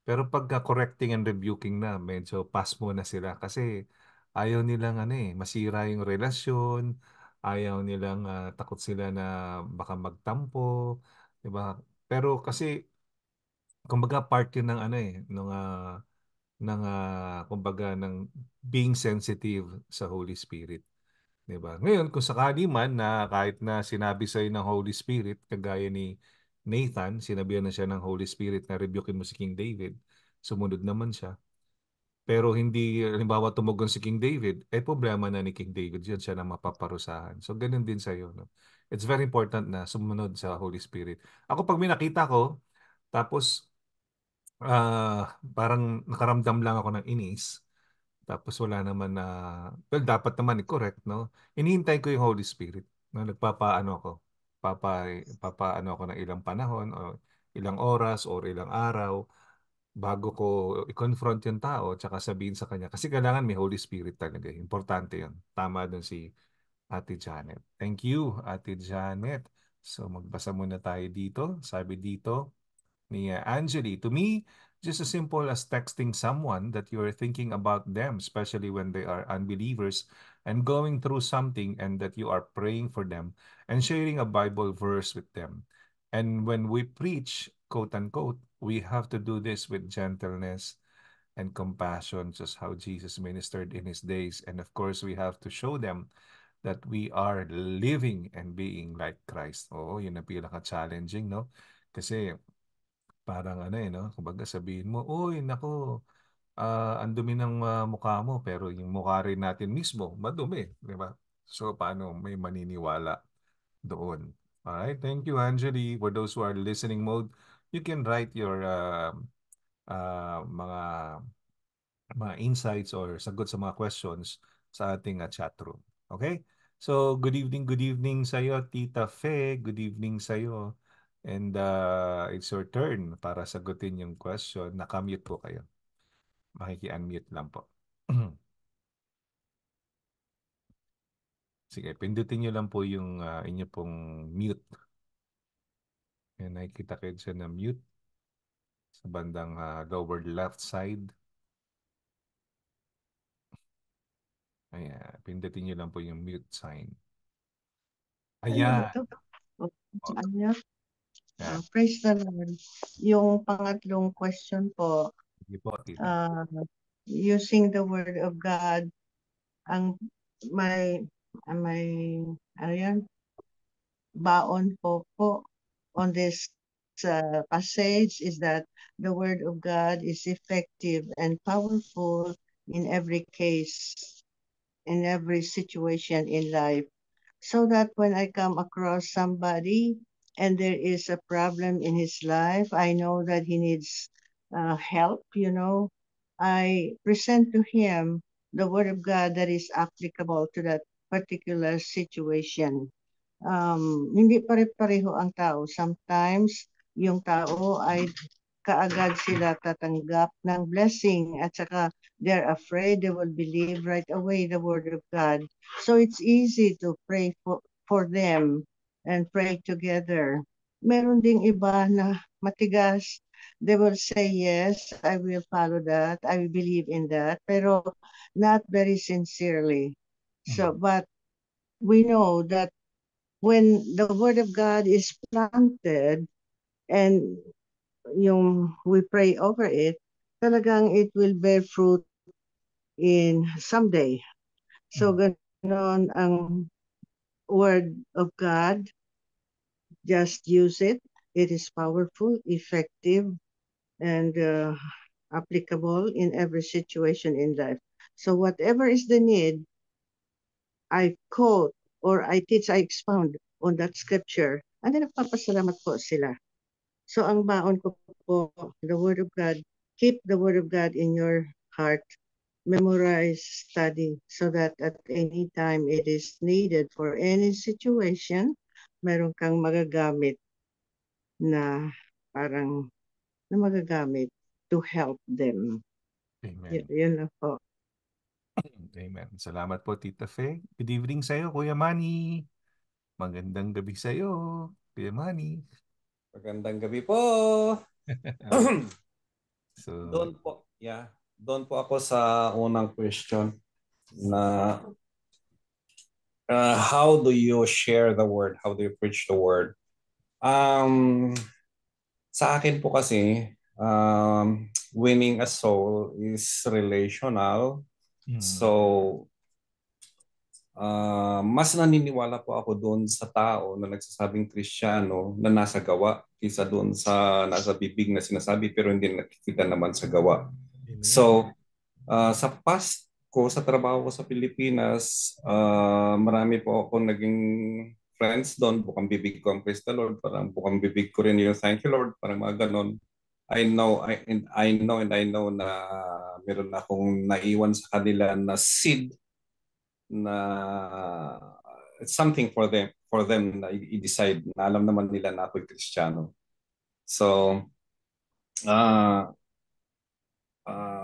pero pagka correcting and rebuking na, medyo pass mo na sila kasi ayaw nilang ano eh, masira yung relasyon, ayaw nilang uh, takot sila na baka magtampo, 'di ba? Pero kasi kumbaga part 'yun ng ano eh, ng uh, ng uh, kumbaga ng being sensitive sa Holy Spirit. 'di ba? Ngayon kung sakali man na kahit na sinabi sa ng Holy Spirit kagaya ni Nathan, sinabihan na siya ng Holy Spirit na rebukin mo si King David, sumunod naman siya. Pero hindi, halimbawa tumugon si King David, eh problema na ni King David, yun siya na mapaparusahan. So ganun din sa'yo. No? It's very important na sumunod sa Holy Spirit. Ako pag may nakita ko, tapos uh, parang nakaramdam lang ako ng inis, tapos wala naman na, well, dapat naman correct, no? Inihintay ko yung Holy Spirit. No? Nagpapaano ako. Papa, papaano ako ng ilang panahon o ilang oras o ilang araw bago ko i-confront yung tao tsaka sabihin sa kanya. Kasi kailangan may Holy Spirit talaga. Eh. Importante yun. Tama dun si Ate Janet. Thank you, Ate Janet. So magbasa muna tayo dito. Sabi dito ni Angeli, To me, just as simple as texting someone that you're thinking about them, especially when they are unbelievers and going through something and that you are praying for them and sharing a Bible verse with them. And when we preach, quote unquote, we have to do this with gentleness and compassion, just how Jesus ministered in his days. And of course, we have to show them that we are living and being like Christ. know, oh, yun ang pinaka-challenging, no? Kasi parang ano eh, no? Kumbaga sabihin mo, uy, nako, uh, ah, ang dumi ng uh, mukha mo, pero yung mukha rin natin mismo, madumi, di ba? So, paano may maniniwala doon? Alright, thank you, Anjali. For those who are listening mode, you can write your uh, uh, mga mga insights or sagot sa mga questions sa ating uh, chat room. Okay? So, good evening, good evening sa iyo, Tita Fe. Good evening sa iyo. And uh, it's your turn para sagutin yung question. Nakamute po kayo. Makiki-unmute lang po. Sige, pindutin nyo lang po yung uh, inyo pong mute. Yan, nakikita kayo sa na mute sa bandang uh, lower left side. Ayan, pindutin nyo lang po yung mute sign. Ayan. Oh. Ayan. Uh, praise the Lord. Yung pangatlong question po, uh, using the word of God, ang may, may, ano yan, baon po po on this uh, passage is that the word of God is effective and powerful in every case, in every situation in life. So that when I come across somebody and there is a problem in his life. I know that he needs uh, help, you know. I present to him the word of God that is applicable to that particular situation. Um, hindi pare-pareho ang tao. Sometimes, yung tao ay kaagad sila tatanggap ng blessing at saka they're afraid they will believe right away the word of God. So it's easy to pray for, for them and pray together. Meron ding iba na matigas. They will say, yes, I will follow that. I believe in that. Pero not very sincerely. So, mm-hmm. but we know that when the word of God is planted and yung we pray over it, talagang it will bear fruit in someday. So, mm-hmm. ganon ang word of God Just use it. It is powerful, effective, and uh, applicable in every situation in life. So whatever is the need, I quote or I teach, I expound on that scripture. And then nagpapasalamat po sila. So ang baon ko po, the Word of God, keep the Word of God in your heart. Memorize, study, so that at any time it is needed for any situation, meron kang magagamit na parang na magagamit to help them. Amen. Y- yun lang po. Amen. Salamat po, Tita Faye. Good evening sa iyo, Kuya Manny. Magandang gabi sa iyo, Kuya Manny. Magandang gabi po. so, doon po, yeah. Doon po ako sa unang question na uh, how do you share the word? How do you preach the word? Um, sa akin po kasi, um, winning a soul is relational. Mm. So, uh, mas naniniwala po ako doon sa tao na nagsasabing Kristiyano na nasa gawa kaysa doon sa nasa bibig na sinasabi pero hindi nakikita naman sa gawa. Amen. So, uh, sa past ko sa trabaho ko sa Pilipinas, uh, marami po ako naging friends doon. Bukang bibig ko ang praise the Lord. Parang bukang bibig ko rin yung thank you Lord. Parang mga ganon. I know, I, and I know and I know na meron akong naiwan sa kanila na seed na it's something for them for them na i-decide na alam naman nila na ako'y Kristiyano. So, uh, uh,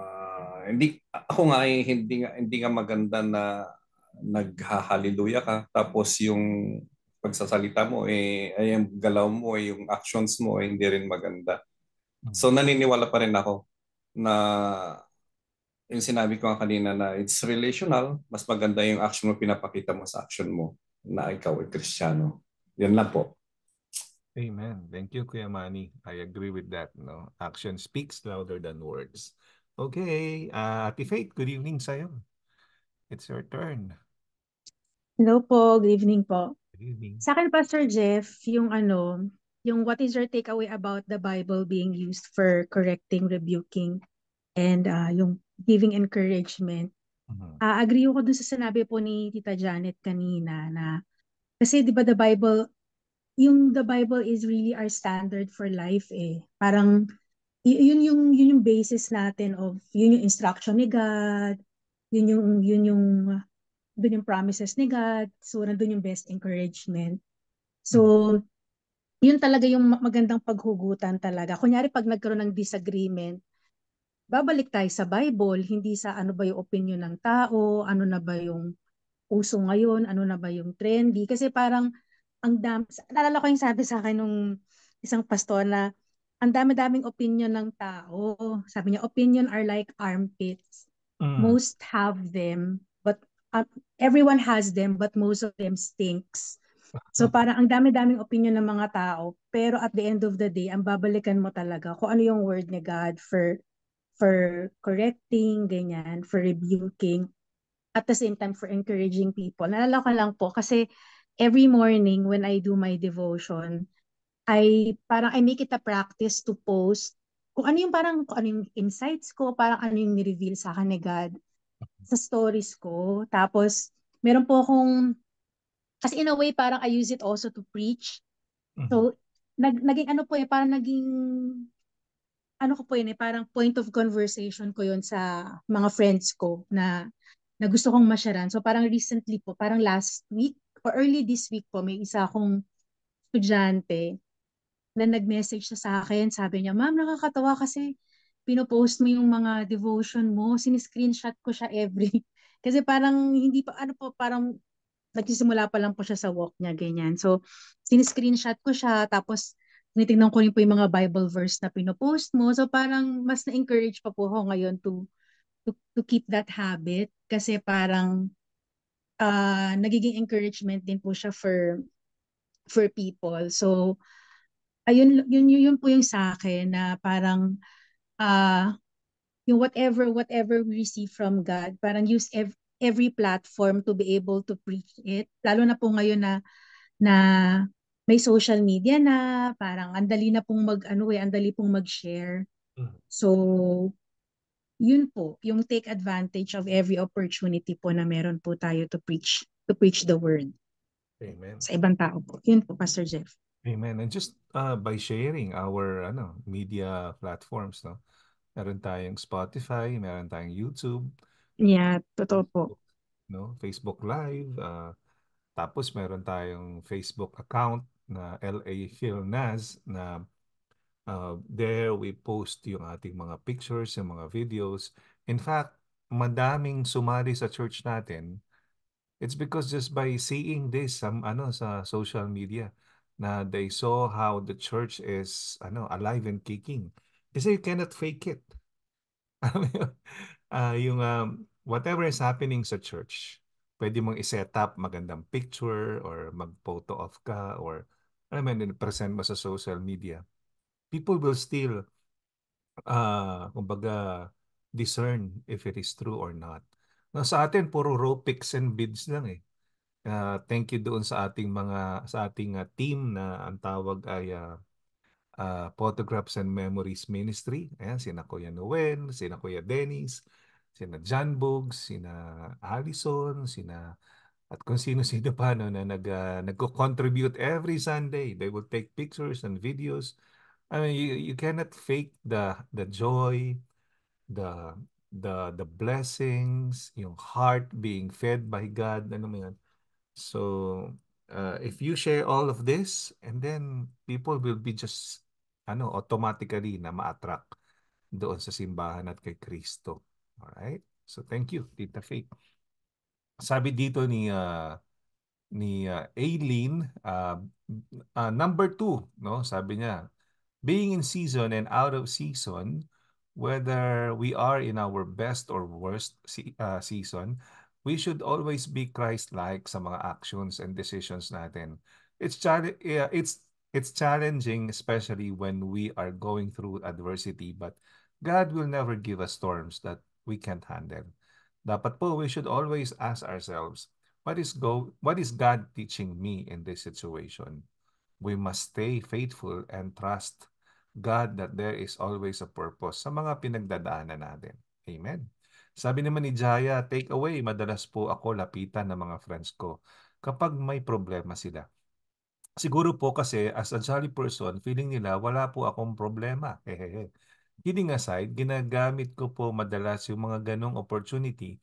hindi ako nga eh, hindi nga hindi nga maganda na naghahaleluya ka tapos yung pagsasalita mo eh ay yung galaw mo eh, yung actions mo eh, hindi rin maganda. Hmm. So naniniwala pa rin ako na yung sinabi ko kanina na it's relational, mas maganda yung action mo pinapakita mo sa action mo na ikaw ay Kristiyano. Yan lang po. Amen. Thank you Kuya Manny. I agree with that, no. Action speaks louder than words. Okay, uh, Ate Faith, good evening sa'yo. It's your turn. Hello po, good evening po. Good evening. Sa akin, Pastor Jeff, yung ano, yung what is your takeaway about the Bible being used for correcting, rebuking, and uh, yung giving encouragement. Uh-huh. Uh, agree ko dun sa sinabi po ni Tita Janet kanina na kasi 'di ba the Bible yung the Bible is really our standard for life eh. Parang yun yung yun yung basis natin of yun yung instruction ni God, yun yung yun yung doon yung promises ni God. So nandoon yung best encouragement. So yun talaga yung magandang paghugutan talaga. Kunyari pag nagkaroon ng disagreement, babalik tayo sa Bible, hindi sa ano ba yung opinion ng tao, ano na ba yung uso ngayon, ano na ba yung trendy. Kasi parang ang dam, naalala ko yung sabi sa akin nung isang pastor na ang dami-daming opinion ng tao. Sabi niya, opinion are like armpits. Mm. Most have them, but uh, everyone has them, but most of them stinks. So parang ang dami-daming opinion ng mga tao, pero at the end of the day, ang babalikan mo talaga kung ano yung word ni God for for correcting, ganyan, for rebuking, at the same time for encouraging people. Nalala ko lang po kasi every morning when I do my devotion, I parang I make it a practice to post kung ano yung parang kung ano yung insights ko, parang ano yung ni-reveal sa akin ni God sa stories ko. Tapos meron po akong kasi in a way parang I use it also to preach. Mm-hmm. So nag, naging ano po eh parang naging ano ko po yun eh parang point of conversation ko yun sa mga friends ko na na gusto kong masyaran. So parang recently po, parang last week or early this week po may isa akong estudyante na nag-message siya sa akin, sabi niya, ma'am, nakakatawa kasi pinopost mo yung mga devotion mo, siniscreenshot ko siya every. kasi parang hindi pa, ano po, parang nagsisimula pa lang po siya sa walk niya, ganyan. So, siniscreenshot ko siya, tapos tinitingnan ko rin po yung mga Bible verse na pinopost mo. So, parang mas na-encourage pa po ako ngayon to, to, to keep that habit kasi parang uh, nagiging encouragement din po siya for for people. So, ayun yun yun po yung sa akin na parang uh, yung whatever whatever we receive from God parang use ev- every platform to be able to preach it lalo na po ngayon na na may social media na parang andali na pong mag ano eh andali pong mag-share mm. so yun po yung take advantage of every opportunity po na meron po tayo to preach to preach the word Amen. sa ibang tao po yun po Pastor Jeff Amen. And just uh, by sharing our ano media platforms, no? Meron tayong Spotify, meron tayong YouTube. Yeah, totoo po. no? Facebook Live. Uh, tapos meron tayong Facebook account na LA Phil Nas na uh, there we post yung ating mga pictures, yung mga videos. In fact, madaming sumali sa church natin. It's because just by seeing this some um, ano, sa social media, na they saw how the church is ano alive and kicking. Kasi you cannot fake it. uh, yung um, whatever is happening sa church, pwede mong i-set up magandang picture or mag-photo off ka or alam mo, present mo sa social media. People will still uh, kumbaga discern if it is true or not. No, sa atin, puro raw pics and bids lang eh uh, thank you doon sa ating mga sa ating uh, team na ang tawag ay uh, uh, Photographs and Memories Ministry. Ayan, sina Kuya Noel, sina Kuya Dennis, sina John Bugs, sina Allison, sina at kung sino-sino pa no, na nag, uh, nagko-contribute every Sunday. They will take pictures and videos. I mean, you, you cannot fake the the joy, the the the blessings, yung heart being fed by God, ano mo yan. So, uh, if you share all of this, and then people will be just, ano, automatically na ma-attract doon sa simbahan at kay Kristo. Alright? So, thank you, Tita Faith. Sabi dito ni uh, ni uh, Aileen, uh, uh, number two, no? sabi niya, being in season and out of season, whether we are in our best or worst se- uh, season, we should always be Christ-like sa mga actions and decisions natin. It's, it's, it's challenging, especially when we are going through adversity, but God will never give us storms that we can't handle. Dapat po, we should always ask ourselves, what is, go, what is God teaching me in this situation? We must stay faithful and trust God that there is always a purpose sa mga pinagdadaanan natin. Amen. Sabi naman ni Jaya, take away, madalas po ako lapitan ng mga friends ko kapag may problema sila. Siguro po kasi as a jolly person, feeling nila wala po akong problema. Hehehe. Kidding aside, ginagamit ko po madalas yung mga ganong opportunity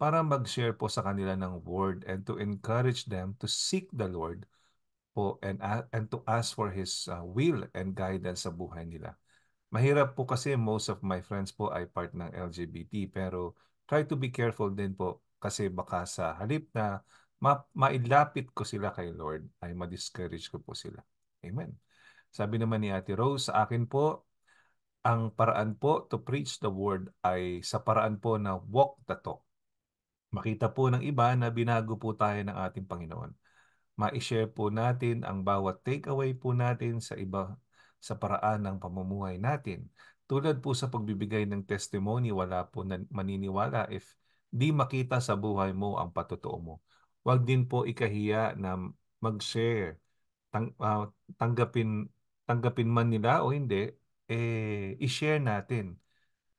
para mag-share po sa kanila ng word and to encourage them to seek the Lord po and, and to ask for His uh, will and guidance sa buhay nila. Mahirap po kasi most of my friends po ay part ng LGBT pero try to be careful din po kasi baka sa halip na ma- mailapit ko sila kay Lord ay ma-discourage ko po sila. Amen. Sabi naman ni Ate Rose, sa akin po, ang paraan po to preach the word ay sa paraan po na walk the talk. Makita po ng iba na binago po tayo ng ating Panginoon. Ma-share po natin ang bawat takeaway po natin sa iba sa paraan ng pamumuhay natin. Tulad po sa pagbibigay ng testimony, wala po maniniwala if di makita sa buhay mo ang patotoo mo. Huwag din po ikahiya na mag-share. Tang, uh, tanggapin, tanggapin man nila o hindi, eh, i-share natin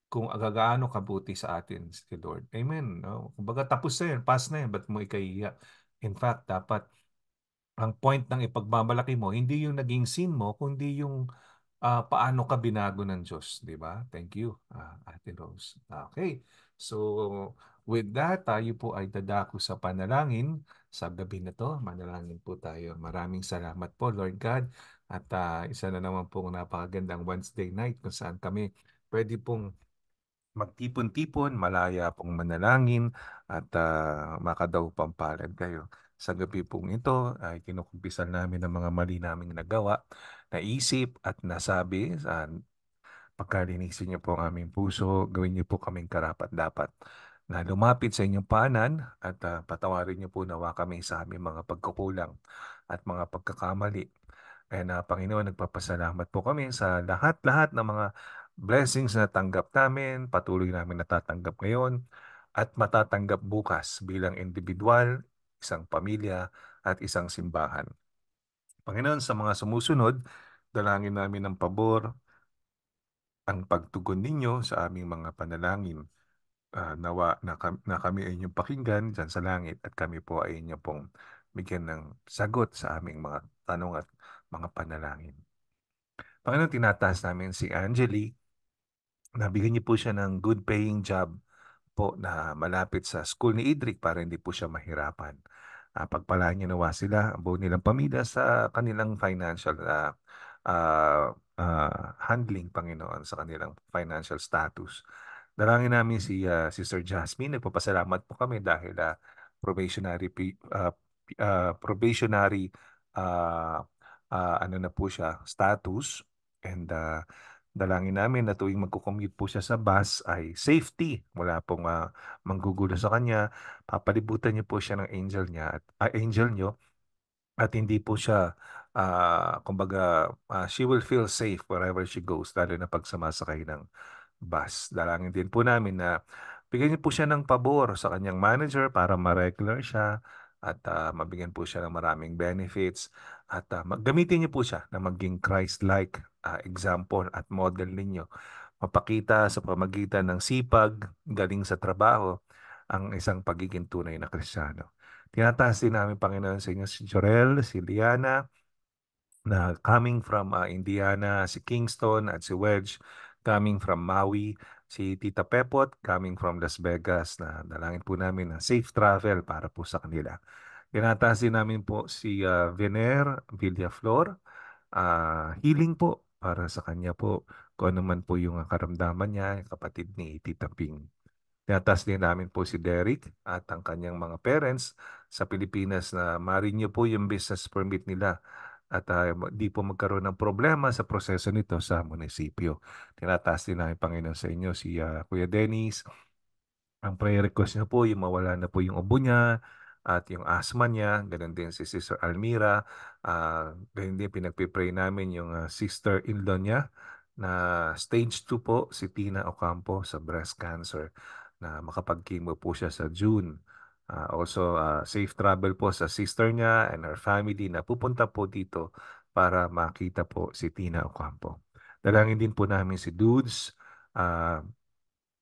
kung agagaano kabuti sa atin si Lord. Amen. No? Kumbaga tapos na yan, pass na yan, ba't mo ikahiya? In fact, dapat ang point ng ipagmamalaki mo, hindi yung naging sin mo, kundi yung uh, paano ka binago ng Diyos. Di ba? Thank you, uh, Ate Rose. Okay. So, with that, tayo ah, po ay dadako sa panalangin sa gabi na to. Manalangin po tayo. Maraming salamat po, Lord God. At uh, isa na naman pong napakagandang Wednesday night kung saan kami pwede pong magtipon-tipon, malaya pong manalangin at uh, makadaw pampalad kayo. Sa gabi pong ito ay kinukumpisan namin ang mga mali naming nagawa, naisip at nasabi sa pagkalinisin niyo po ang aming puso, gawin niyo po kaming karapat-dapat na lumapit sa inyong paanan at uh, patawarin niyo po nawa kami sa aming mga pagkukulang at mga pagkakamali. And uh, Panginoon, nagpapasalamat po kami sa lahat-lahat ng mga blessings na tanggap namin, patuloy namin natatanggap ngayon at matatanggap bukas bilang individual, isang pamilya at isang simbahan. Panginoon, sa mga sumusunod, dalangin namin ng pabor ang pagtugon ninyo sa aming mga panalangin. Uh, nawa na, na kami ay inyong pakinggan dyan sa langit at kami po ay inyo pong bigyan ng sagot sa aming mga tanong at mga panalangin. Panginoon, tinataas namin si Angeli. na bigyan niyo po siya ng good paying job po na malapit sa school ni Idric para hindi po siya mahirapan uh, pagpalaan niyo nawa sila, ang buo nilang pamilya sa kanilang financial uh, uh, uh, handling, Panginoon, sa kanilang financial status. Dalangin namin si uh, Sister Jasmine. Nagpapasalamat po kami dahil uh, probationary uh, uh, probationary uh, uh, ano na po siya, status and uh, dalangin namin na tuwing magkukommute po siya sa bus ay safety. Wala pong uh, manggugulo sa kanya. Papalibutan niyo po siya ng angel niya at uh, angel niyo at hindi po siya uh, kumbaga uh, she will feel safe wherever she goes lalo na pag sumasakay ng bus. Dalangin din po namin na bigyan niyo po siya ng pabor sa kanyang manager para ma-regular siya at uh, mabigyan po siya ng maraming benefits at uh, gamitin niyo po siya na maging Christ-like uh, example at model ninyo. Mapakita sa pamagitan ng sipag, galing sa trabaho, ang isang pagiging tunay na krisyano. Tinataas din namin, Panginoon, sa inyo si Jorel, si Liana, na coming from uh, Indiana, si Kingston at si Wedge, coming from Maui, si Tita Pepot, coming from Las Vegas, na dalangin po namin na safe travel para po sa kanila. Tinatasin namin po si uh, ah, Vener Villaflor. Uh, ah, healing po para sa kanya po kung ano man po yung karamdaman niya, kapatid ni Tita Ping. Tinatas din namin po si Derek at ang kanyang mga parents sa Pilipinas na niyo po yung business permit nila at uh, di po magkaroon ng problema sa proseso nito sa munisipyo. Tinataas din namin Panginoon sa inyo si uh, Kuya Dennis. Ang prayer request niya po yung mawala na po yung ubo niya, at yung asthma niya, ganun din si Sister Almira, uh, ganun din pinagpipray namin yung uh, sister-in-law niya na stage 2 po si Tina Ocampo sa breast cancer na makapag-chemo po siya sa June. Uh, also, uh, safe travel po sa sister niya and her family na pupunta po dito para makita po si Tina Ocampo. Dalangin din po namin si Dudes, uh,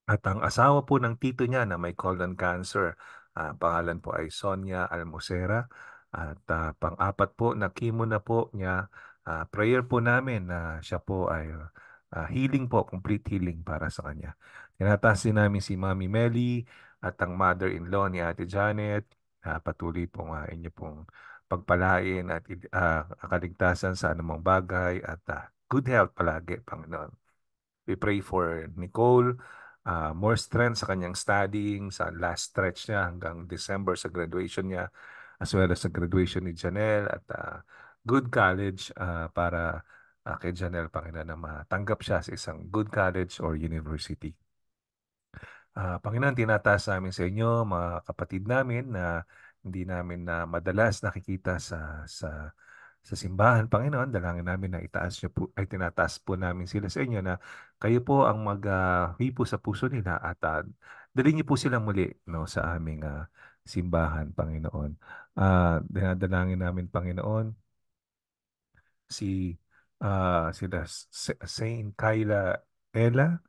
at ang asawa po ng tito niya na may colon cancer Uh, pangalan po ay Sonia Almosera. At uh, pang-apat po na chemo na po niya, uh, prayer po namin na siya po ay uh, healing po, complete healing para sa kanya. Tinataas namin si Mami Melly at ang mother-in-law ni Ate Janet. Uh, patuloy pong uh, inyo pong pagpalain at uh, kaligtasan sa anumang bagay at uh, good health palagi, Panginoon. We pray for Nicole, uh, more strength sa kanyang studying, sa last stretch niya hanggang December sa graduation niya, as well as sa graduation ni Janelle at uh, good college uh, para uh, kay Janelle Panginoon na matanggap siya sa isang good college or university. Uh, Panginoon, tinataas namin sa inyo, mga kapatid namin na hindi namin na madalas nakikita sa sa sa simbahan. Panginoon, dalangin namin na itaas niyo po, ay tinataas po namin sila sa inyo na kayo po ang maghipo ah, uh, sa puso nila at uh, ah, dali niyo po sila muli no, sa aming uh, simbahan, Panginoon. Uh, dinadalangin namin, Panginoon, si uh, sila Saint Kyla Ella,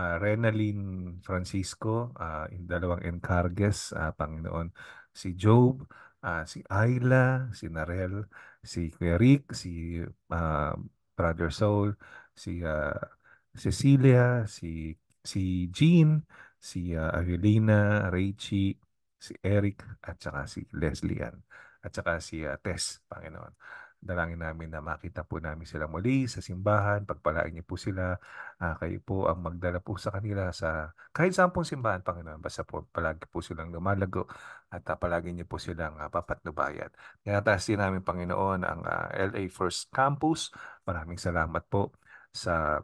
uh, Renaline Francisco, uh, in dalawang encarges, uh, Panginoon, si Job, uh, si Ayla, si Narel, si Kuya Rick, si uh, Brother Soul, si uh, Cecilia, si si Jean, si uh, Avelina, Rachie, si Eric at saka si Leslie Ann at saka si uh, Tess Panginoon. Dalangin namin na makita po namin sila muli sa simbahan. Pagpalain niyo po sila. Uh, kayo po ang magdala po sa kanila sa kahit saan pong simbahan, Panginoon. Basta po palagi po silang lumalago at uh, palagi niyo po silang uh, papatnubayan. Tinataas din namin, Panginoon, ang uh, LA First Campus. Maraming salamat po sa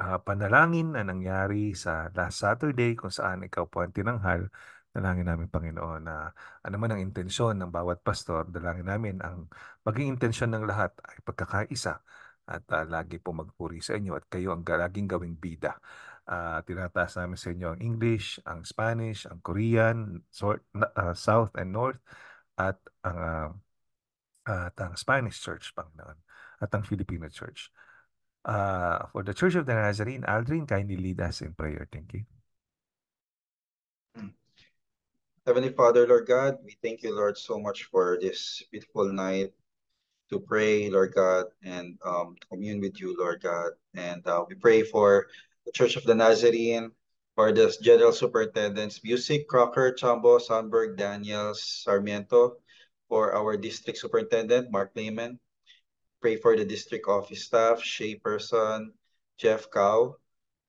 uh, panalangin na nangyari sa last Saturday kung saan ikaw po ang tinanghal Dalangin namin, Panginoon, na anuman ang intensyon ng bawat pastor, dalangin namin ang maging intensyon ng lahat ay pagkakaisa at uh, lagi po magpuri sa inyo at kayo ang laging gawing bida. Uh, ah, tinataas namin sa inyo ang English, ang Spanish, ang Korean, sort, uh, ah, South and North, at ang, uh, at ang Spanish Church, Panginoon, at ang Filipino Church. Uh, for the Church of the Nazarene, Aldrin, kindly lead us in prayer. Thank you. Heavenly Father, Lord God, we thank you, Lord, so much for this beautiful night to pray, Lord God, and um, commune with you, Lord God. And uh, we pray for the Church of the Nazarene, for the General Superintendents, Music, Crocker, Chambo, Sandberg, Daniels, Sarmiento, for our District Superintendent, Mark Lehman. Pray for the District Office staff, Shay Person, Jeff Cow.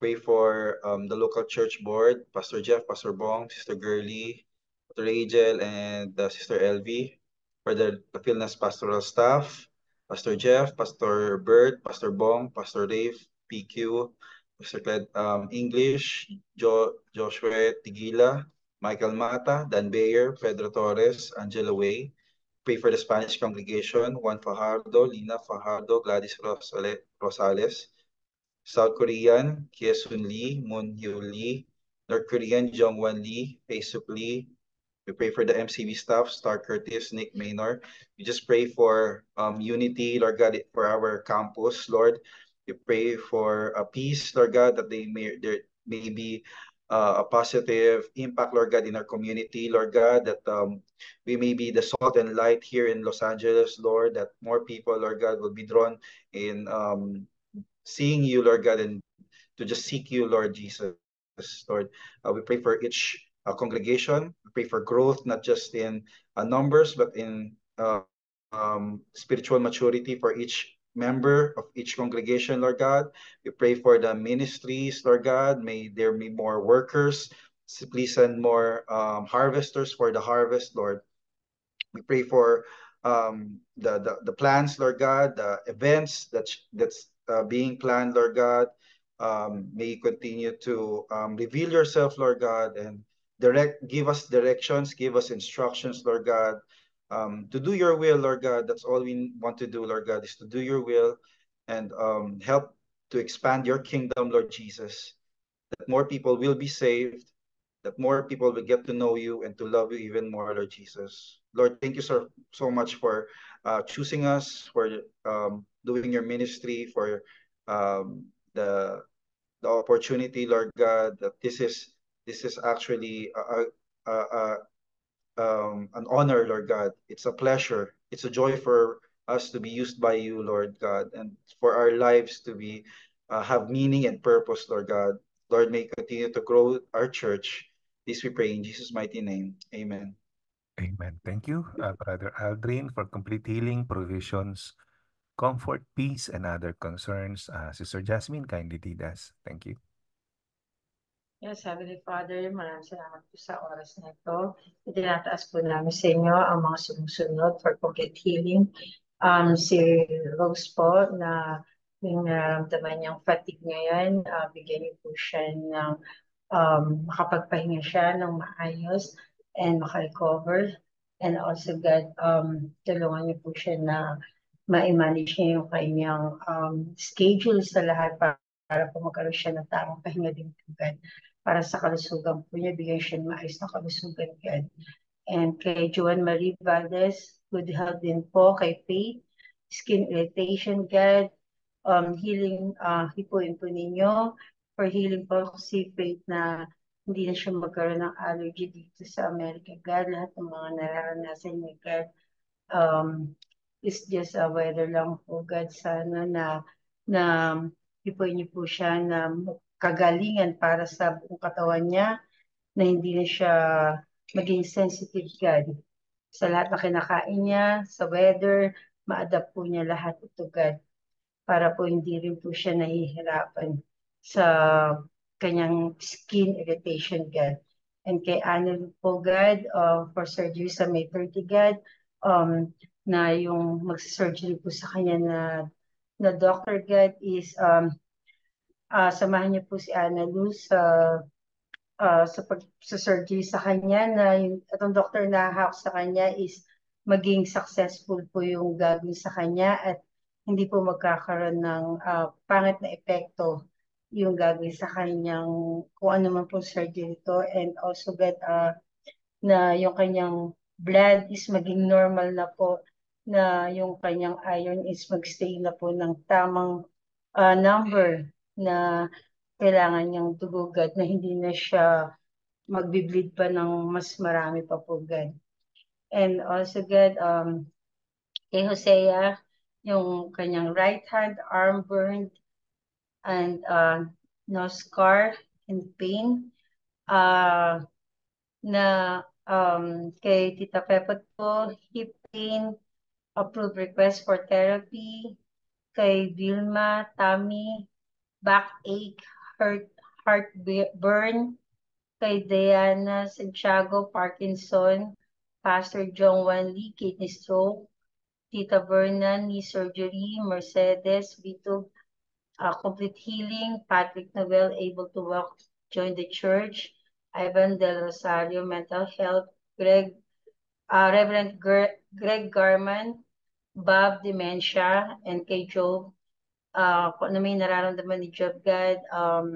Pray for um, the local church board, Pastor Jeff, Pastor Bong, Sister Gurley, Dr. Angel and uh, Sister LV, for the Philnas pastoral staff, Pastor Jeff, Pastor Bert, Pastor Bong, Pastor Dave, PQ, Mister Cled, um, English, jo Joshua Tigila, Michael Mata, Dan Bayer, Pedro Torres, Angela Way. Pray for the Spanish congregation, Juan Fajardo, Lina Fajardo, Gladys Rosale Rosales, South Korean, Kye Sun Lee, Moon Hyo Lee, North Korean, Jongwan Lee, Pae Lee, we pray for the MCV staff, Star Curtis, Nick Maynor. We just pray for um, unity, Lord God, for our campus, Lord. We pray for a uh, peace, Lord God, that they may there may be uh, a positive impact, Lord God, in our community, Lord God, that um, we may be the salt and light here in Los Angeles, Lord, that more people, Lord God, will be drawn in um, seeing you, Lord God, and to just seek you, Lord Jesus, Lord. Uh, we pray for each uh, congregation. We pray for growth, not just in uh, numbers, but in uh, um, spiritual maturity for each member of each congregation, Lord God. We pray for the ministries, Lord God. May there be more workers. Please send more um, harvesters for the harvest, Lord. We pray for um, the, the, the plans, Lord God, the events that, that's uh, being planned, Lord God. Um, may you continue to um, reveal yourself, Lord God, and direct give us directions give us instructions lord god um, to do your will lord god that's all we want to do lord god is to do your will and um, help to expand your kingdom lord jesus that more people will be saved that more people will get to know you and to love you even more lord jesus lord thank you so, so much for uh, choosing us for um, doing your ministry for um, the the opportunity lord god that this is this is actually a, a, a, um, an honor, Lord God. It's a pleasure. It's a joy for us to be used by you, Lord God, and for our lives to be uh, have meaning and purpose, Lord God. Lord, may continue to grow our church. This we pray in Jesus' mighty name. Amen. Amen. Thank you, uh, Brother Aldrin, for complete healing, provisions, comfort, peace, and other concerns. Uh, Sister Jasmine kindly did us. Thank you. Yes, Heavenly Father, maraming salamat po sa oras na ito. Itinataas po namin sa inyo ang mga sumusunod for complete healing. Um, si Rose po na yung naramdaman niyang fatigue ngayon, uh, ah, bigyan niyo po siya ng um, makapagpahinga siya ng maayos and makarecover. And also God, um, tulungan niyo po siya na ma-manage niya yung kanyang um, schedule sa lahat para para po magkaroon siya ng tamang pahinga din po para sa kalusugan po niya. Bigay siya maayos na kalusugan yan. And kay Joan Marie Valdez, good health din po. Kay Faith, skin irritation, God, um, healing, uh, hipuin po ninyo. For healing po si Faith na hindi na siya magkaroon ng allergy dito sa America. God, lahat ng mga nararanasan niya, God, um, is just a weather lang po, God. Sana na, na ipuin niyo po siya na kagalingan para sa buong katawan niya na hindi na siya maging sensitive God. Sa lahat na kinakain niya, sa weather, ma-adapt po niya lahat ito God para po hindi rin po siya nahihirapan sa kanyang skin irritation God. And kay Anil po God uh, for surgery sa May 30 God um, na yung mag-surgery po sa kanya na na doctor God is um, uh, samahan niyo po si Ana Luz sa uh, ah, sa pag sa surgery sa kanya na yung itong doctor na hawak sa kanya is maging successful po yung gagawin sa kanya at hindi po magkakaroon ng uh, pangit na epekto yung gagawin sa kanyang kung ano man po surgery ito and also that uh, na yung kanyang blood is maging normal na po na yung kanyang iron is magstay na po ng tamang uh, number na kailangan niyang dugugan na hindi na siya magbibleed pa ng mas marami pa po God. And also God, um, kay Hosea, yung kanyang right hand arm burned and uh, no scar and pain. Uh, na um, kay Tita Pepot po, hip pain, approved request for therapy. Kay Vilma, Tammy, backache, heart, heartburn, kay Diana Santiago Parkinson, Pastor John Wanley, kidney stroke, Tita Vernon, knee surgery, Mercedes, Vito, uh, complete healing, Patrick Noel, able to walk, join the church, Ivan Del Rosario, mental health, Greg, uh, Reverend Greg Garman, Bob Dementia, and kay Job uh, kung ano may nararamdaman ni Job God, um,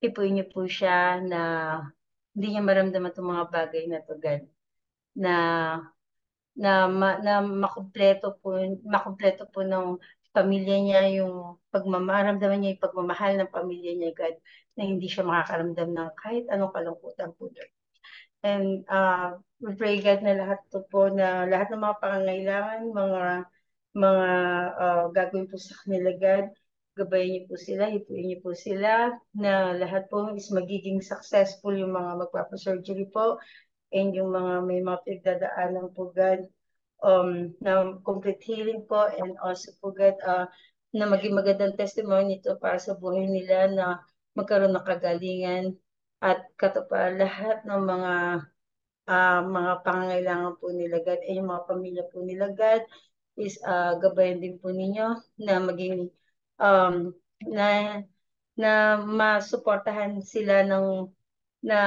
ipuin niyo po siya na hindi niya maramdaman itong mga bagay na to God. Na na, ma, na makumpleto po makumpleto po ng pamilya niya yung pagmamaramdaman niya yung pagmamahal ng pamilya niya God na hindi siya makakaramdam ng kahit anong kalungkutan po Lord. And uh, we pray God na lahat to po na lahat ng mga pangangailangan, mga mga uh, gagawin po sa kanila God. Gabayan niyo po sila, hituin niyo po sila na lahat po is magiging successful yung mga magpapasurgery po and yung mga may mga pinagdadaanan po God um, na complete healing po and also po God uh, na maging magandang testimony ito para sa buhay nila na magkaroon ng kagalingan at katuparan lahat ng mga uh, mga pangangailangan po nila God ay yung mga pamilya po nila God is uh, gabayan din po ninyo na maging um, na na masuportahan sila ng na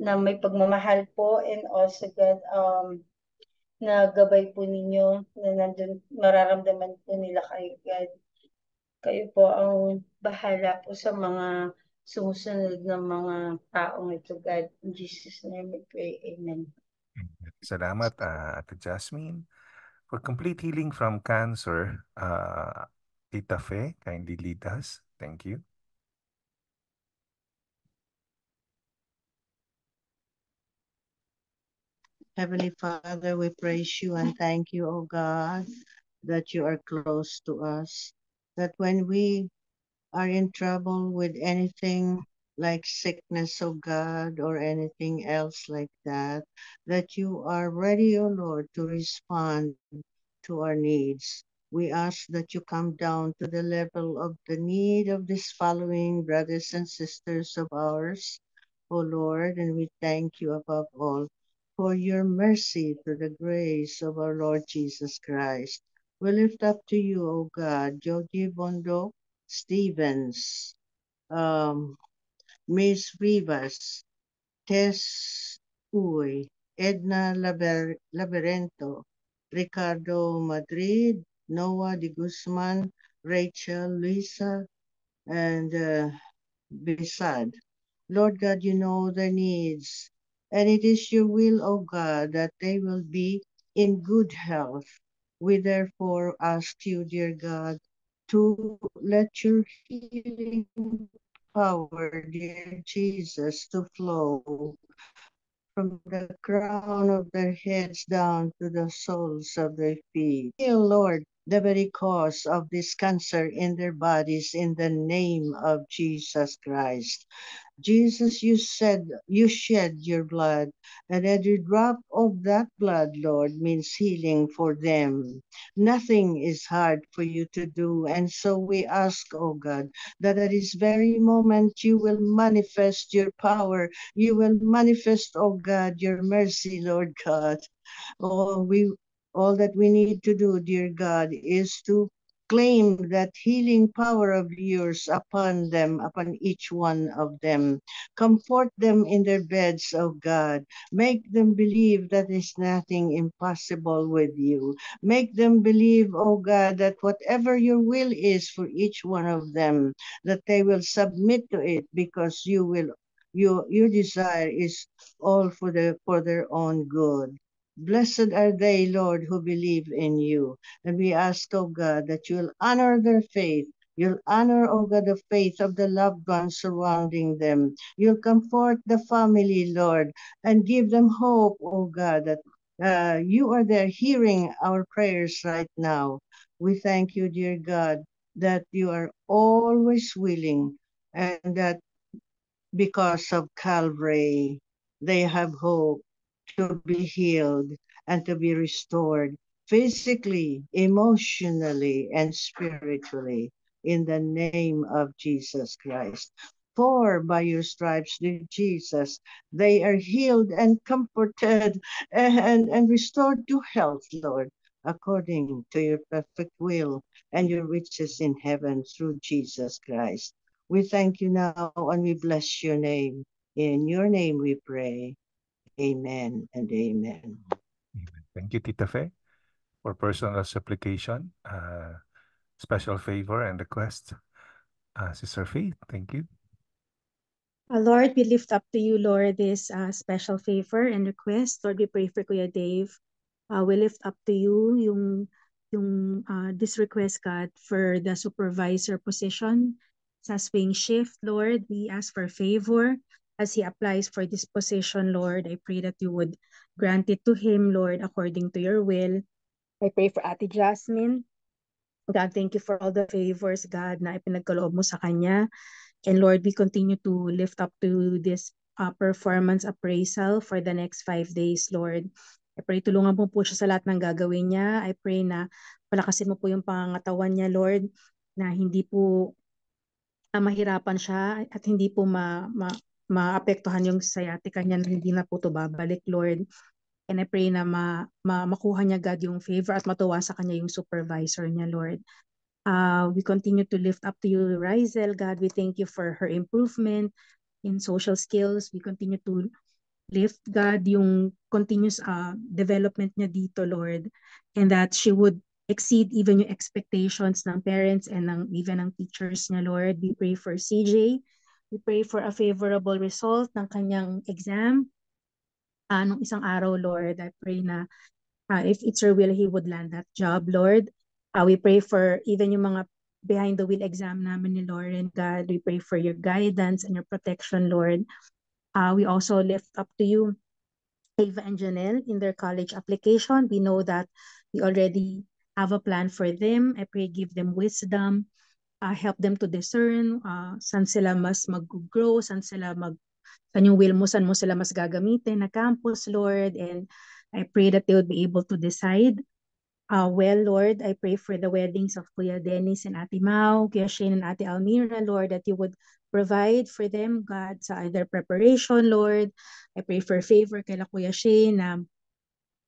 na may pagmamahal po and also God um na gabay po ninyo na nandun mararamdaman po nila kayo God kayo po ang bahala po sa mga sumusunod ng mga taong ito God in Jesus name we pray amen Salamat uh, Ate Jasmine For complete healing from cancer, uh, Tita Fe, kindly lead us. Thank you. Heavenly Father, we praise you and thank you, O God, that you are close to us. That when we are in trouble with anything like sickness, of God, or anything else like that, that you are ready, O Lord, to respond to our needs. We ask that you come down to the level of the need of this following brothers and sisters of ours, O Lord, and we thank you above all for your mercy through the grace of our Lord Jesus Christ. We lift up to you, O God, Jogi Bondo Stevens, um, Miss Rivas, Tess Uy, Edna Laber Laberento, Ricardo Madrid, Noah de Guzman, Rachel, Luisa, and uh, Besad. Lord God, you know their needs, and it is your will, O God, that they will be in good health. We therefore ask you, dear God, to let your healing power, dear Jesus, to flow from the crown of their heads down to the soles of their feet. Dear Lord, the very cause of this cancer in their bodies in the name of Jesus Christ. Jesus, you said you shed your blood, and every drop of that blood, Lord, means healing for them. Nothing is hard for you to do. And so we ask, oh God, that at this very moment you will manifest your power. You will manifest, oh God, your mercy, Lord God. Oh, we all that we need to do, dear God, is to claim that healing power of yours upon them, upon each one of them. Comfort them in their beds, O oh God. Make them believe that there's nothing impossible with you. Make them believe, O oh God, that whatever your will is for each one of them, that they will submit to it because you will your your desire is all for the for their own good. Blessed are they, Lord, who believe in you. And we ask, oh God, that you'll honor their faith. You'll honor, oh God, the faith of the loved ones surrounding them. You'll comfort the family, Lord, and give them hope, oh God, that uh, you are there hearing our prayers right now. We thank you, dear God, that you are always willing and that because of Calvary, they have hope to be healed and to be restored physically, emotionally, and spiritually in the name of Jesus Christ. For by your stripes did Jesus, they are healed and comforted and, and restored to health, Lord, according to your perfect will and your riches in heaven through Jesus Christ. We thank you now and we bless your name. In your name we pray. Amen and amen. amen. Thank you, Tita Fe, for personal supplication, uh, special favor, and request. Uh, Sister thank you. Uh, Lord, we lift up to you, Lord, this uh, special favor and request. Lord, we pray for Kuya Dave. Uh, we lift up to you yung, yung uh, this request, God, for the supervisor position sa swing shift. Lord, we ask for favor. as he applies for this position, Lord. I pray that you would grant it to him, Lord, according to your will. I pray for Ate Jasmine. God, thank you for all the favors, God, na ipinagkaloob mo sa kanya. And Lord, we continue to lift up to this uh, performance appraisal for the next five days, Lord. I pray tulungan mo po siya sa lahat ng gagawin niya. I pray na palakasin mo po yung pangangatawan niya, Lord, na hindi po uh, mahirapan siya at hindi po ma, ma, maapektuhan yung sciatica niya na hindi na po to babalik, Lord. And I pray na ma, ma, makuha niya God yung favor at matuwa sa kanya yung supervisor niya, Lord. Uh, we continue to lift up to you, Rizel. God, we thank you for her improvement in social skills. We continue to lift, God, yung continuous uh, development niya dito, Lord. And that she would exceed even yung expectations ng parents and ng, even ng teachers niya, Lord. We pray for CJ We pray for a favorable result ng kanyang exam. Uh, nung isang araw, Lord, I pray na uh, if it's your will, he would land that job, Lord. Uh, we pray for even yung mga behind the wheel exam namin ni Lauren, God. We pray for your guidance and your protection, Lord. Uh, we also lift up to you Ava and Janelle in their college application. We know that you already have a plan for them. I pray give them wisdom uh, help them to discern uh, saan sila mas mag-grow, saan sila mag saan yung will mo, saan mo sila mas gagamitin na campus, Lord. And I pray that they would be able to decide uh, well, Lord. I pray for the weddings of Kuya Dennis and Ate Mao, Kuya Shane and Ate Almira, Lord, that you would provide for them, God, sa their preparation, Lord. I pray for favor kay Kuya Shane na,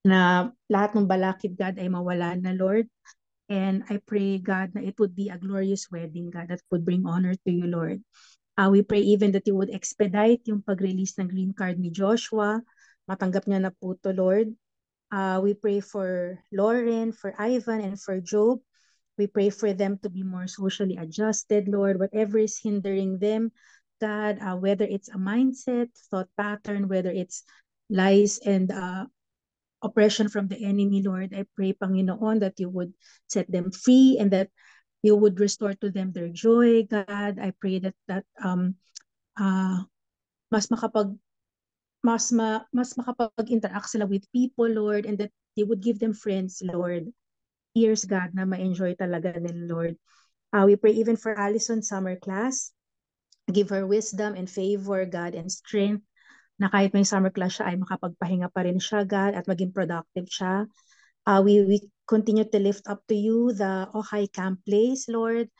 na lahat ng balakid, God, ay mawala na, Lord. And I pray, God, that it would be a glorious wedding, God, that would bring honor to you, Lord. Uh, we pray even that you would expedite yung pag-release ng green card ni Joshua. Matanggap niya na po to, Lord. Uh, we pray for Lauren, for Ivan, and for Job. We pray for them to be more socially adjusted, Lord. Whatever is hindering them, God, uh, whether it's a mindset, thought pattern, whether it's lies and uh, oppression from the enemy, Lord. I pray, Panginoon, that you would set them free and that you would restore to them their joy, God. I pray that that um uh, mas makapag mas ma, mas makapag-interact sila with people, Lord, and that you would give them friends, Lord. Years, God, na ma-enjoy talaga nila, Lord. Uh, we pray even for Allison summer class. Give her wisdom and favor, God, and strength na kahit may summer class siya ay makapagpahinga pa rin siya, God, at maging productive siya. Uh, we, we continue to lift up to you the Ojai Camp Place, Lord,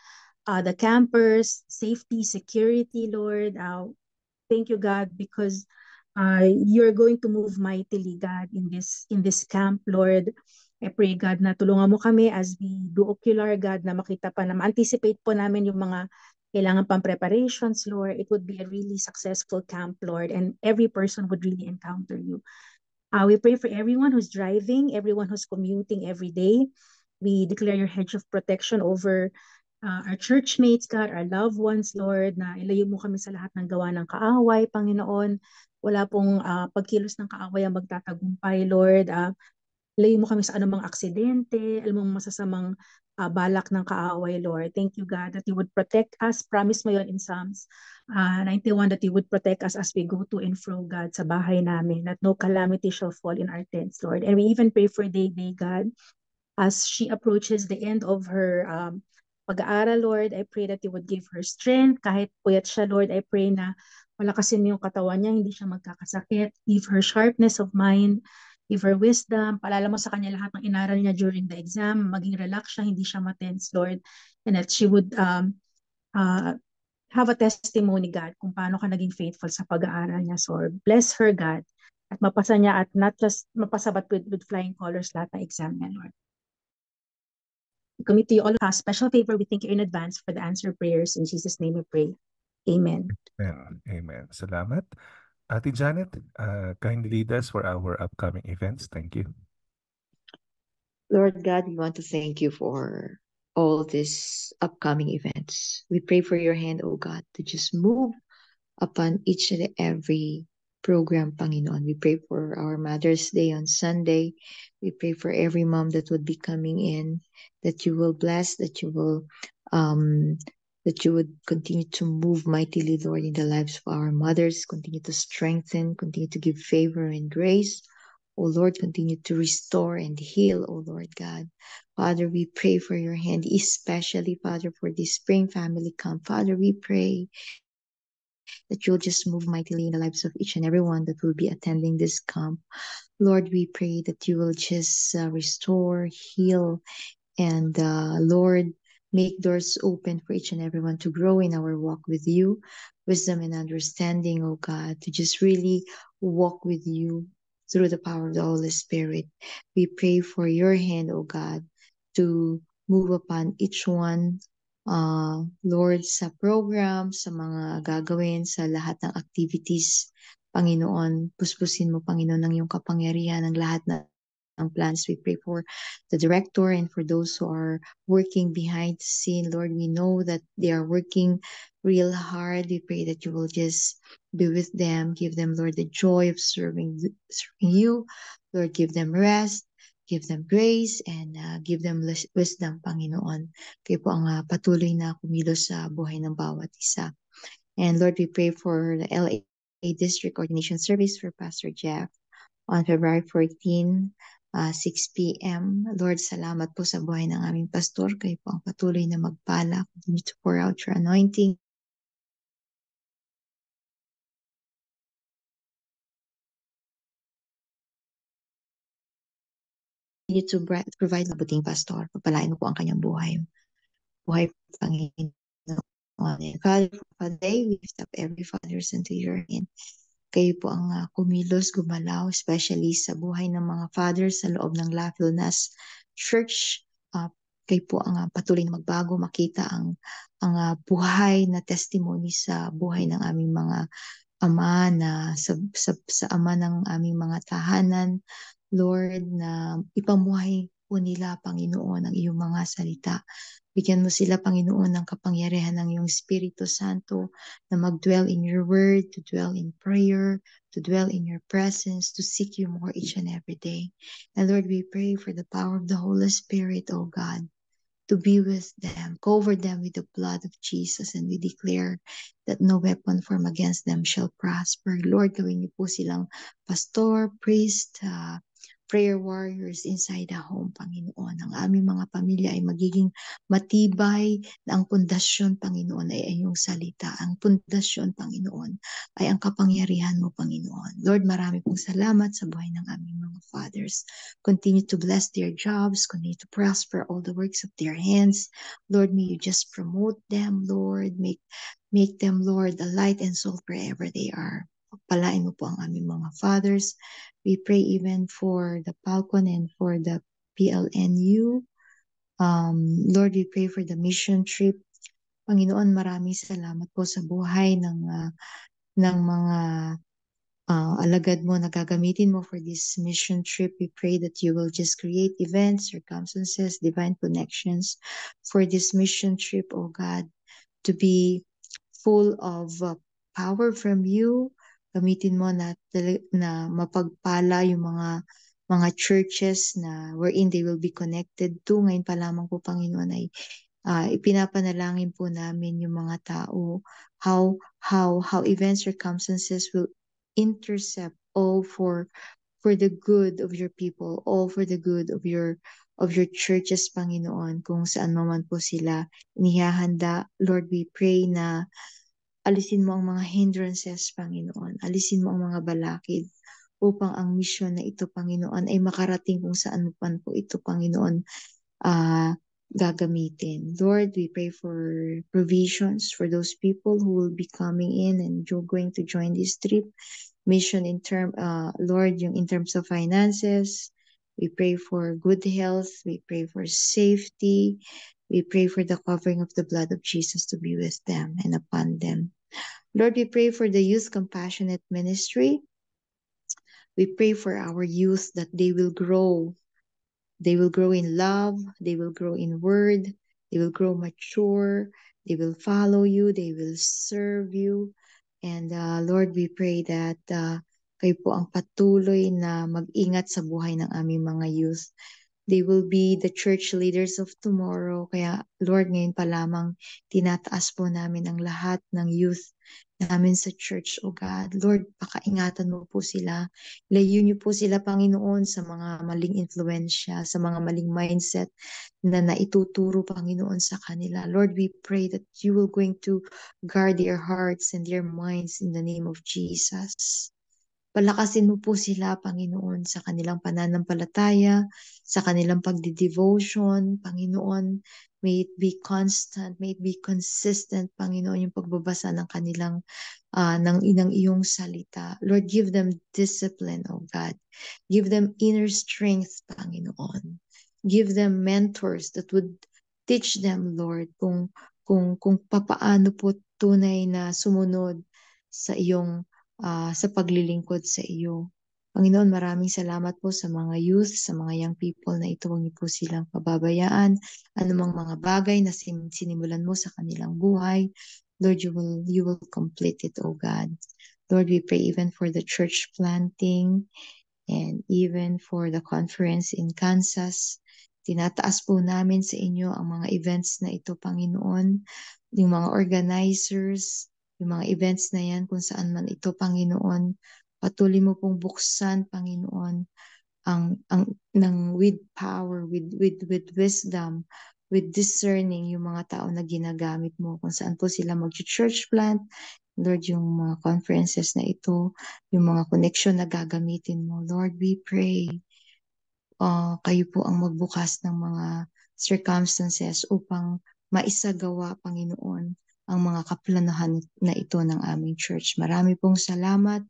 uh, the campers, safety, security, Lord. Uh, thank you, God, because uh, you're going to move mightily, God, in this in this camp, Lord. I pray, God, na tulungan mo kami as we do ocular, God, na makita pa, na ma-anticipate po namin yung mga kailangan pang preparations, Lord. It would be a really successful camp, Lord, and every person would really encounter you. Uh, we pray for everyone who's driving, everyone who's commuting every day. We declare your hedge of protection over uh, our church mates, God, our loved ones, Lord, na ilayo mo kami sa lahat ng gawa ng kaaway, Panginoon. Wala pong uh, pagkilos ng kaaway ang magtatagumpay, Lord. Uh, Lay mo kami sa anumang aksidente, alam mong masasamang uh, balak ng kaaway, Lord. Thank you, God, that you would protect us. Promise mo yon in Psalms uh, ah, 91 that you would protect us as we go to and fro, God, sa bahay namin, that no calamity shall fall in our tents, Lord. And we even pray for Day Day, God, as she approaches the end of her um, pag-aaral, Lord. I pray that you would give her strength. Kahit puyat siya, Lord, I pray na palakasin yung katawan niya, hindi siya magkakasakit. Give her sharpness of mind Give her wisdom. Palala mo sa kanya lahat ng inaral niya during the exam. Maging relax siya, hindi siya matense, Lord. And that she would um, uh, have a testimony, God, kung paano ka naging faithful sa pag-aaral niya. So, bless her, God, at mapasa niya at not just mapasabat with, with flying colors lahat ng exam niya, Lord. We commit to you all a special favor. We thank you in advance for the answer prayers. In Jesus' name we pray. Amen. Amen. Amen. Salamat. Ati Janet, uh, kindly lead us for our upcoming events. Thank you. Lord God, we want to thank you for all these upcoming events. We pray for your hand, O God, to just move upon each and every program, Panginoon. We pray for our Mother's Day on Sunday. We pray for every mom that would be coming in, that you will bless, that you will um, that you would continue to move mightily, Lord, in the lives of our mothers, continue to strengthen, continue to give favor and grace. O oh Lord, continue to restore and heal, O oh Lord God. Father, we pray for your hand, especially, Father, for this spring family come. Father, we pray that you'll just move mightily in the lives of each and everyone that will be attending this camp. Lord, we pray that you will just uh, restore, heal, and uh, Lord, Make doors open for each and everyone to grow in our walk with you, wisdom and understanding, oh God, to just really walk with you through the power of the Holy Spirit. We pray for your hand, oh God, to move upon each one uh, Lord, sa program, sa mga gagawin, sa lahat ng activities, Panginoon, puspusin mo, Panginoon, ng iyong kapangyarihan ng lahat na ang plans. We pray for the director and for those who are working behind the scene. Lord, we know that they are working real hard. We pray that you will just be with them. Give them, Lord, the joy of serving, serving you. Lord, give them rest. Give them grace and uh, give them wisdom, Panginoon. Kayo po ang uh, patuloy na kumilos sa buhay ng bawat isa. And Lord, we pray for the LA District Coordination Service for Pastor Jeff on February 14 uh, ah, 6 p.m. Lord, salamat po sa buhay ng aming pastor. Kayo po ang patuloy na magpala. Continue to pour out your anointing. Continue to provide mabuting pastor. Papalain mo po ang kanyang buhay. Buhay Panginoon. Father, Father, we lift up every father unto your hand kayo po ang uh, kumilos, gumalaw, especially sa buhay ng mga fathers sa loob ng La Filnas Church. Uh, kayo po ang uh, patuloy na magbago, makita ang, ang uh, buhay na testimony sa buhay ng aming mga ama na sa, sa, sa ama ng aming mga tahanan, Lord, na ipamuhay po nila, Panginoon, ang iyong mga salita. Bigyan mo sila, Panginoon, ng kapangyarihan ng iyong Espiritu Santo na magdwell in your word, to dwell in prayer, to dwell in your presence, to seek you more each and every day. And Lord, we pray for the power of the Holy Spirit, O God, to be with them, cover them with the blood of Jesus, and we declare that no weapon formed against them shall prosper. Lord, gawin niyo po silang pastor, priest, uh, prayer warriors inside the home, Panginoon. Ang aming mga pamilya ay magiging matibay na ang pundasyon, Panginoon, ay iyong salita. Ang pundasyon, Panginoon, ay ang kapangyarihan mo, Panginoon. Lord, marami pong salamat sa buhay ng aming mga fathers. Continue to bless their jobs, continue to prosper all the works of their hands. Lord, may you just promote them, Lord. Make, make them, Lord, the light and soul wherever they are. Pagpalain mo po ang aming mga fathers. We pray even for the Falcon and for the PLNU. Um, Lord, we pray for the mission trip. Panginoon, maraming salamat po sa buhay ng uh, ng mga uh, alagad mo na gagamitin mo for this mission trip. We pray that you will just create events, circumstances, divine connections for this mission trip, oh God, to be full of uh, power from you, gamitin mo na, na mapagpala yung mga mga churches na wherein they will be connected to. Ngayon pa lamang po, Panginoon, ay uh, ipinapanalangin po namin yung mga tao how how how event circumstances will intercept all for for the good of your people, all for the good of your of your churches, Panginoon, kung saan man po sila inihahanda. Lord, we pray na Alisin mo ang mga hindrances, Panginoon. Alisin mo ang mga balakid upang ang misyon na ito, Panginoon, ay makarating kung saan man po ito, Panginoon, uh, gagamitin. Lord, we pray for provisions for those people who will be coming in and you're going to join this trip. Mission in term, uh, Lord, yung in terms of finances, we pray for good health, we pray for safety, We pray for the covering of the blood of Jesus to be with them and upon them. Lord, we pray for the youth compassionate ministry. We pray for our youth that they will grow. They will grow in love. They will grow in word. They will grow mature. They will follow you. They will serve you. And uh, Lord, we pray that uh, kayo po ang patuloy na mag-ingat sa buhay ng aming mga youth They will be the church leaders of tomorrow. Kaya Lord, ngayon pa lamang tinataas po namin ang lahat ng youth namin sa church, O oh God. Lord, pakaingatan mo po sila. Layo niyo po sila, Panginoon, sa mga maling influensya, sa mga maling mindset na naituturo, Panginoon, sa kanila. Lord, we pray that you will going to guard their hearts and their minds in the name of Jesus. Palakasin mo po sila, Panginoon, sa kanilang pananampalataya, sa kanilang pagdidevotion, Panginoon. May it be constant, may it be consistent, Panginoon, yung pagbabasa ng kanilang, uh, ng inang iyong salita. Lord, give them discipline, O oh God. Give them inner strength, Panginoon. Give them mentors that would teach them, Lord, kung, kung, kung papaano po tunay na sumunod sa iyong uh, sa paglilingkod sa iyo. Panginoon, maraming salamat po sa mga youth, sa mga young people na ito. Huwag niyo po silang pababayaan. Anumang mga bagay na sin- sinimulan mo sa kanilang buhay, Lord, you will, you will complete it, O God. Lord, we pray even for the church planting and even for the conference in Kansas. Tinataas po namin sa inyo ang mga events na ito, Panginoon. Yung mga organizers, yung mga events na yan, kung saan man ito, Panginoon, patuloy mo pong buksan, Panginoon, ang, ang, ng with power, with, with, with wisdom, with discerning yung mga tao na ginagamit mo, kung saan po sila mag-church plant, Lord, yung mga conferences na ito, yung mga connection na gagamitin mo. Lord, we pray. Uh, kayo po ang magbukas ng mga circumstances upang maisagawa, Panginoon, ang mga kaplanahan na ito ng aming church. Marami pong salamat.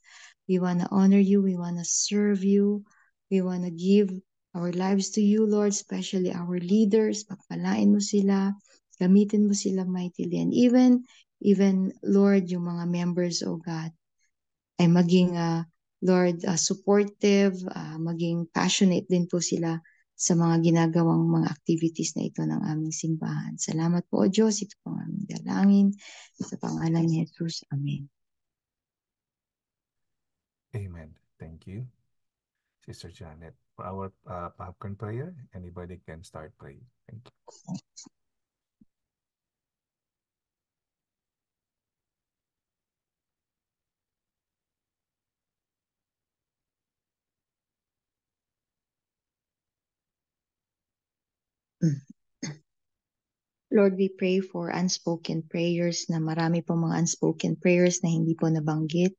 We want to honor you. We want to serve you. We want to give our lives to you, Lord, especially our leaders. Pagpalain mo sila. Gamitin mo sila mightily. And even, even Lord, yung mga members, O oh God, ay maging, uh, Lord, uh, supportive, uh, maging passionate din po sila sa mga ginagawang mga activities na ito ng aming simbahan. Salamat po, O Diyos. Ito po ang aming dalangin. Sa pangalan ni Jesus. Amen. Amen. Thank you, Sister Janet. For our uh, popcorn prayer, anybody can start praying. Thank you. Lord, we pray for unspoken prayers na marami pong mga unspoken prayers na hindi po nabanggit.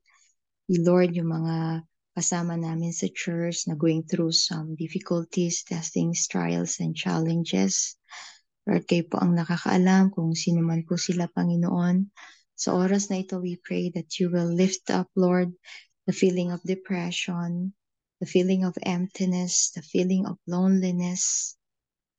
Lord, yung mga kasama namin sa church na going through some difficulties, testings, trials, and challenges. Lord, kayo po ang nakakaalam kung sino man po sila, Panginoon. Sa oras na ito, we pray that you will lift up, Lord, the feeling of depression, the feeling of emptiness, the feeling of loneliness,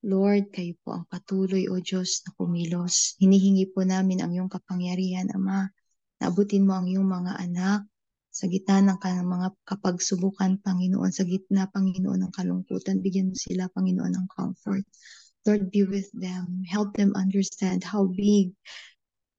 Lord, kayo po ang patuloy, O Diyos, na kumilos. Hinihingi po namin ang iyong kapangyarihan, Ama. Naabutin mo ang iyong mga anak sa gitna ng mga kapagsubukan, Panginoon, sa gitna, Panginoon, ng kalungkutan. Bigyan mo sila, Panginoon, ng comfort. Lord, be with them. Help them understand how big,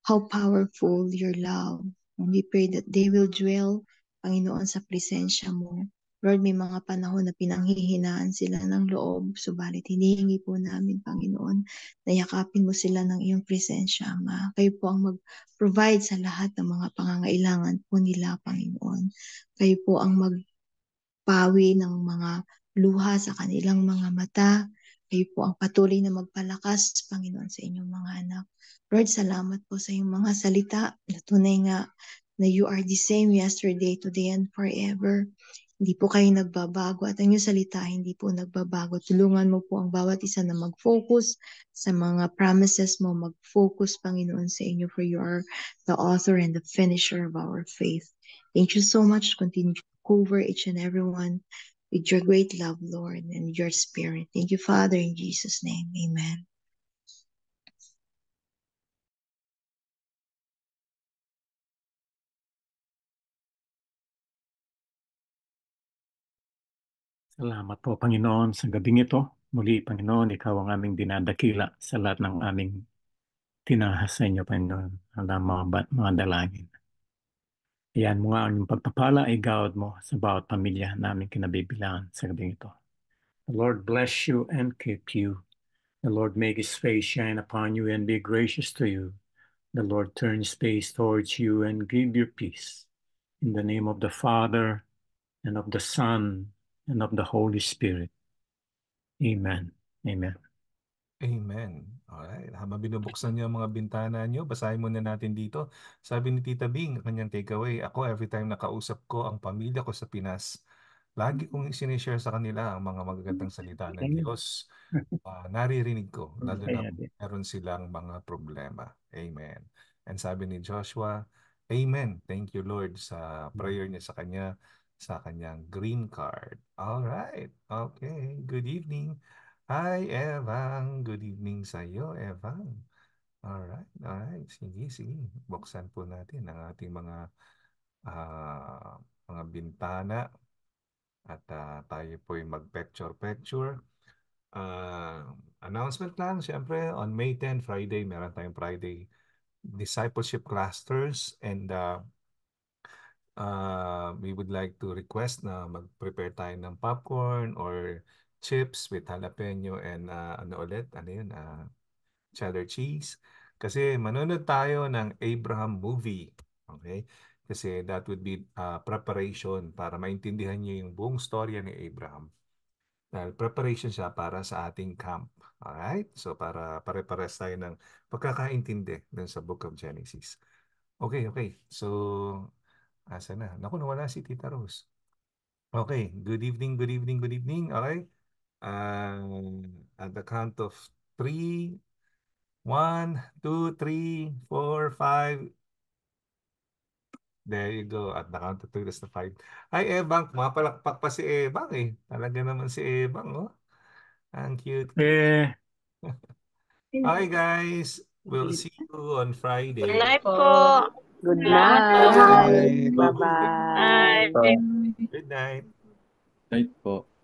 how powerful your love. And we pray that they will dwell, Panginoon, sa presensya mo Lord, may mga panahon na pinanghihinaan sila ng loob, subalit hinihingi po namin, Panginoon, na yakapin mo sila ng iyong presensya, Ama. Kayo po ang mag-provide sa lahat ng mga pangangailangan po nila, Panginoon. Kayo po ang magpawi ng mga luha sa kanilang mga mata, kayo po ang patuloy na magpalakas, Panginoon, sa inyong mga anak. Lord, salamat po sa iyong mga salita na tunay nga na you are the same yesterday, today, and forever. Hindi po kayo nagbabago at ang inyong salita hindi po nagbabago. Tulungan mo po ang bawat isa na mag-focus sa mga promises mo. Mag-focus, Panginoon, sa inyo for you are the author and the finisher of our faith. Thank you so much. Continue to cover each and everyone with your great love, Lord, and your spirit. Thank you, Father, in Jesus' name. Amen. Salamat po, Panginoon, sa gabing ito. Muli, Panginoon, ikaw ang aming dinadakila sa lahat ng aming tinahas sa inyo, Panginoon, ang mga, mga dalangin. Iyan mo nga ang iyong pagpapala, igawad mo sa bawat pamilya namin kinabibilangan sa gabing ito. The Lord bless you and keep you. The Lord make His face shine upon you and be gracious to you. The Lord turn His face towards you and give you peace. In the name of the Father, and of the Son, and of the Holy Spirit. Amen. Amen. Amen. Alright. Habang binubuksan niyo ang mga bintana niyo, basahin muna natin dito. Sabi ni Tita Bing, kanyang takeaway, ako every time nakausap ko ang pamilya ko sa Pinas, lagi kong sinishare sa kanila ang mga magagandang salita ng Diyos. Uh, naririnig ko, lalo na meron silang mga problema. Amen. And sabi ni Joshua, Amen. Thank you Lord sa mm. prayer niya sa kanya sa kanyang green card. All right. Okay. Good evening. Hi, Evang. Good evening sa iyo, Evang. All right. All right. Sige, sige. Buksan po natin ang ating mga uh, mga bintana at uh, tayo po ay mag-picture-picture. Uh, ah, announcement lang, siyempre, on May 10, Friday, meron tayong Friday discipleship clusters and uh, uh, we would like to request na mag-prepare tayo ng popcorn or chips with jalapeno and uh, ano ulit, ano yun, uh, cheddar cheese. Kasi manonood tayo ng Abraham movie. Okay? Kasi that would be uh, preparation para maintindihan niyo yung buong storya ni Abraham. Dahil preparation siya para sa ating camp. Alright? So para pare-pares tayo ng pagkakaintindi dun sa Book of Genesis. Okay, okay. So Asa na? Naku, nawala si Tita Rose. Okay, good evening, good evening, good evening. Okay? Uh, at the count of three, one, two, three, four, five. There you go. At the count of three, that's the five. Hi, Ebang. Mapalakpak pa si Ebang eh. Talaga naman si Ebang, oh. Ang cute. Eh. Hi, guys. We'll see you on Friday. Good night po. Good night. Good night. Bye-bye. Good night. Good night po.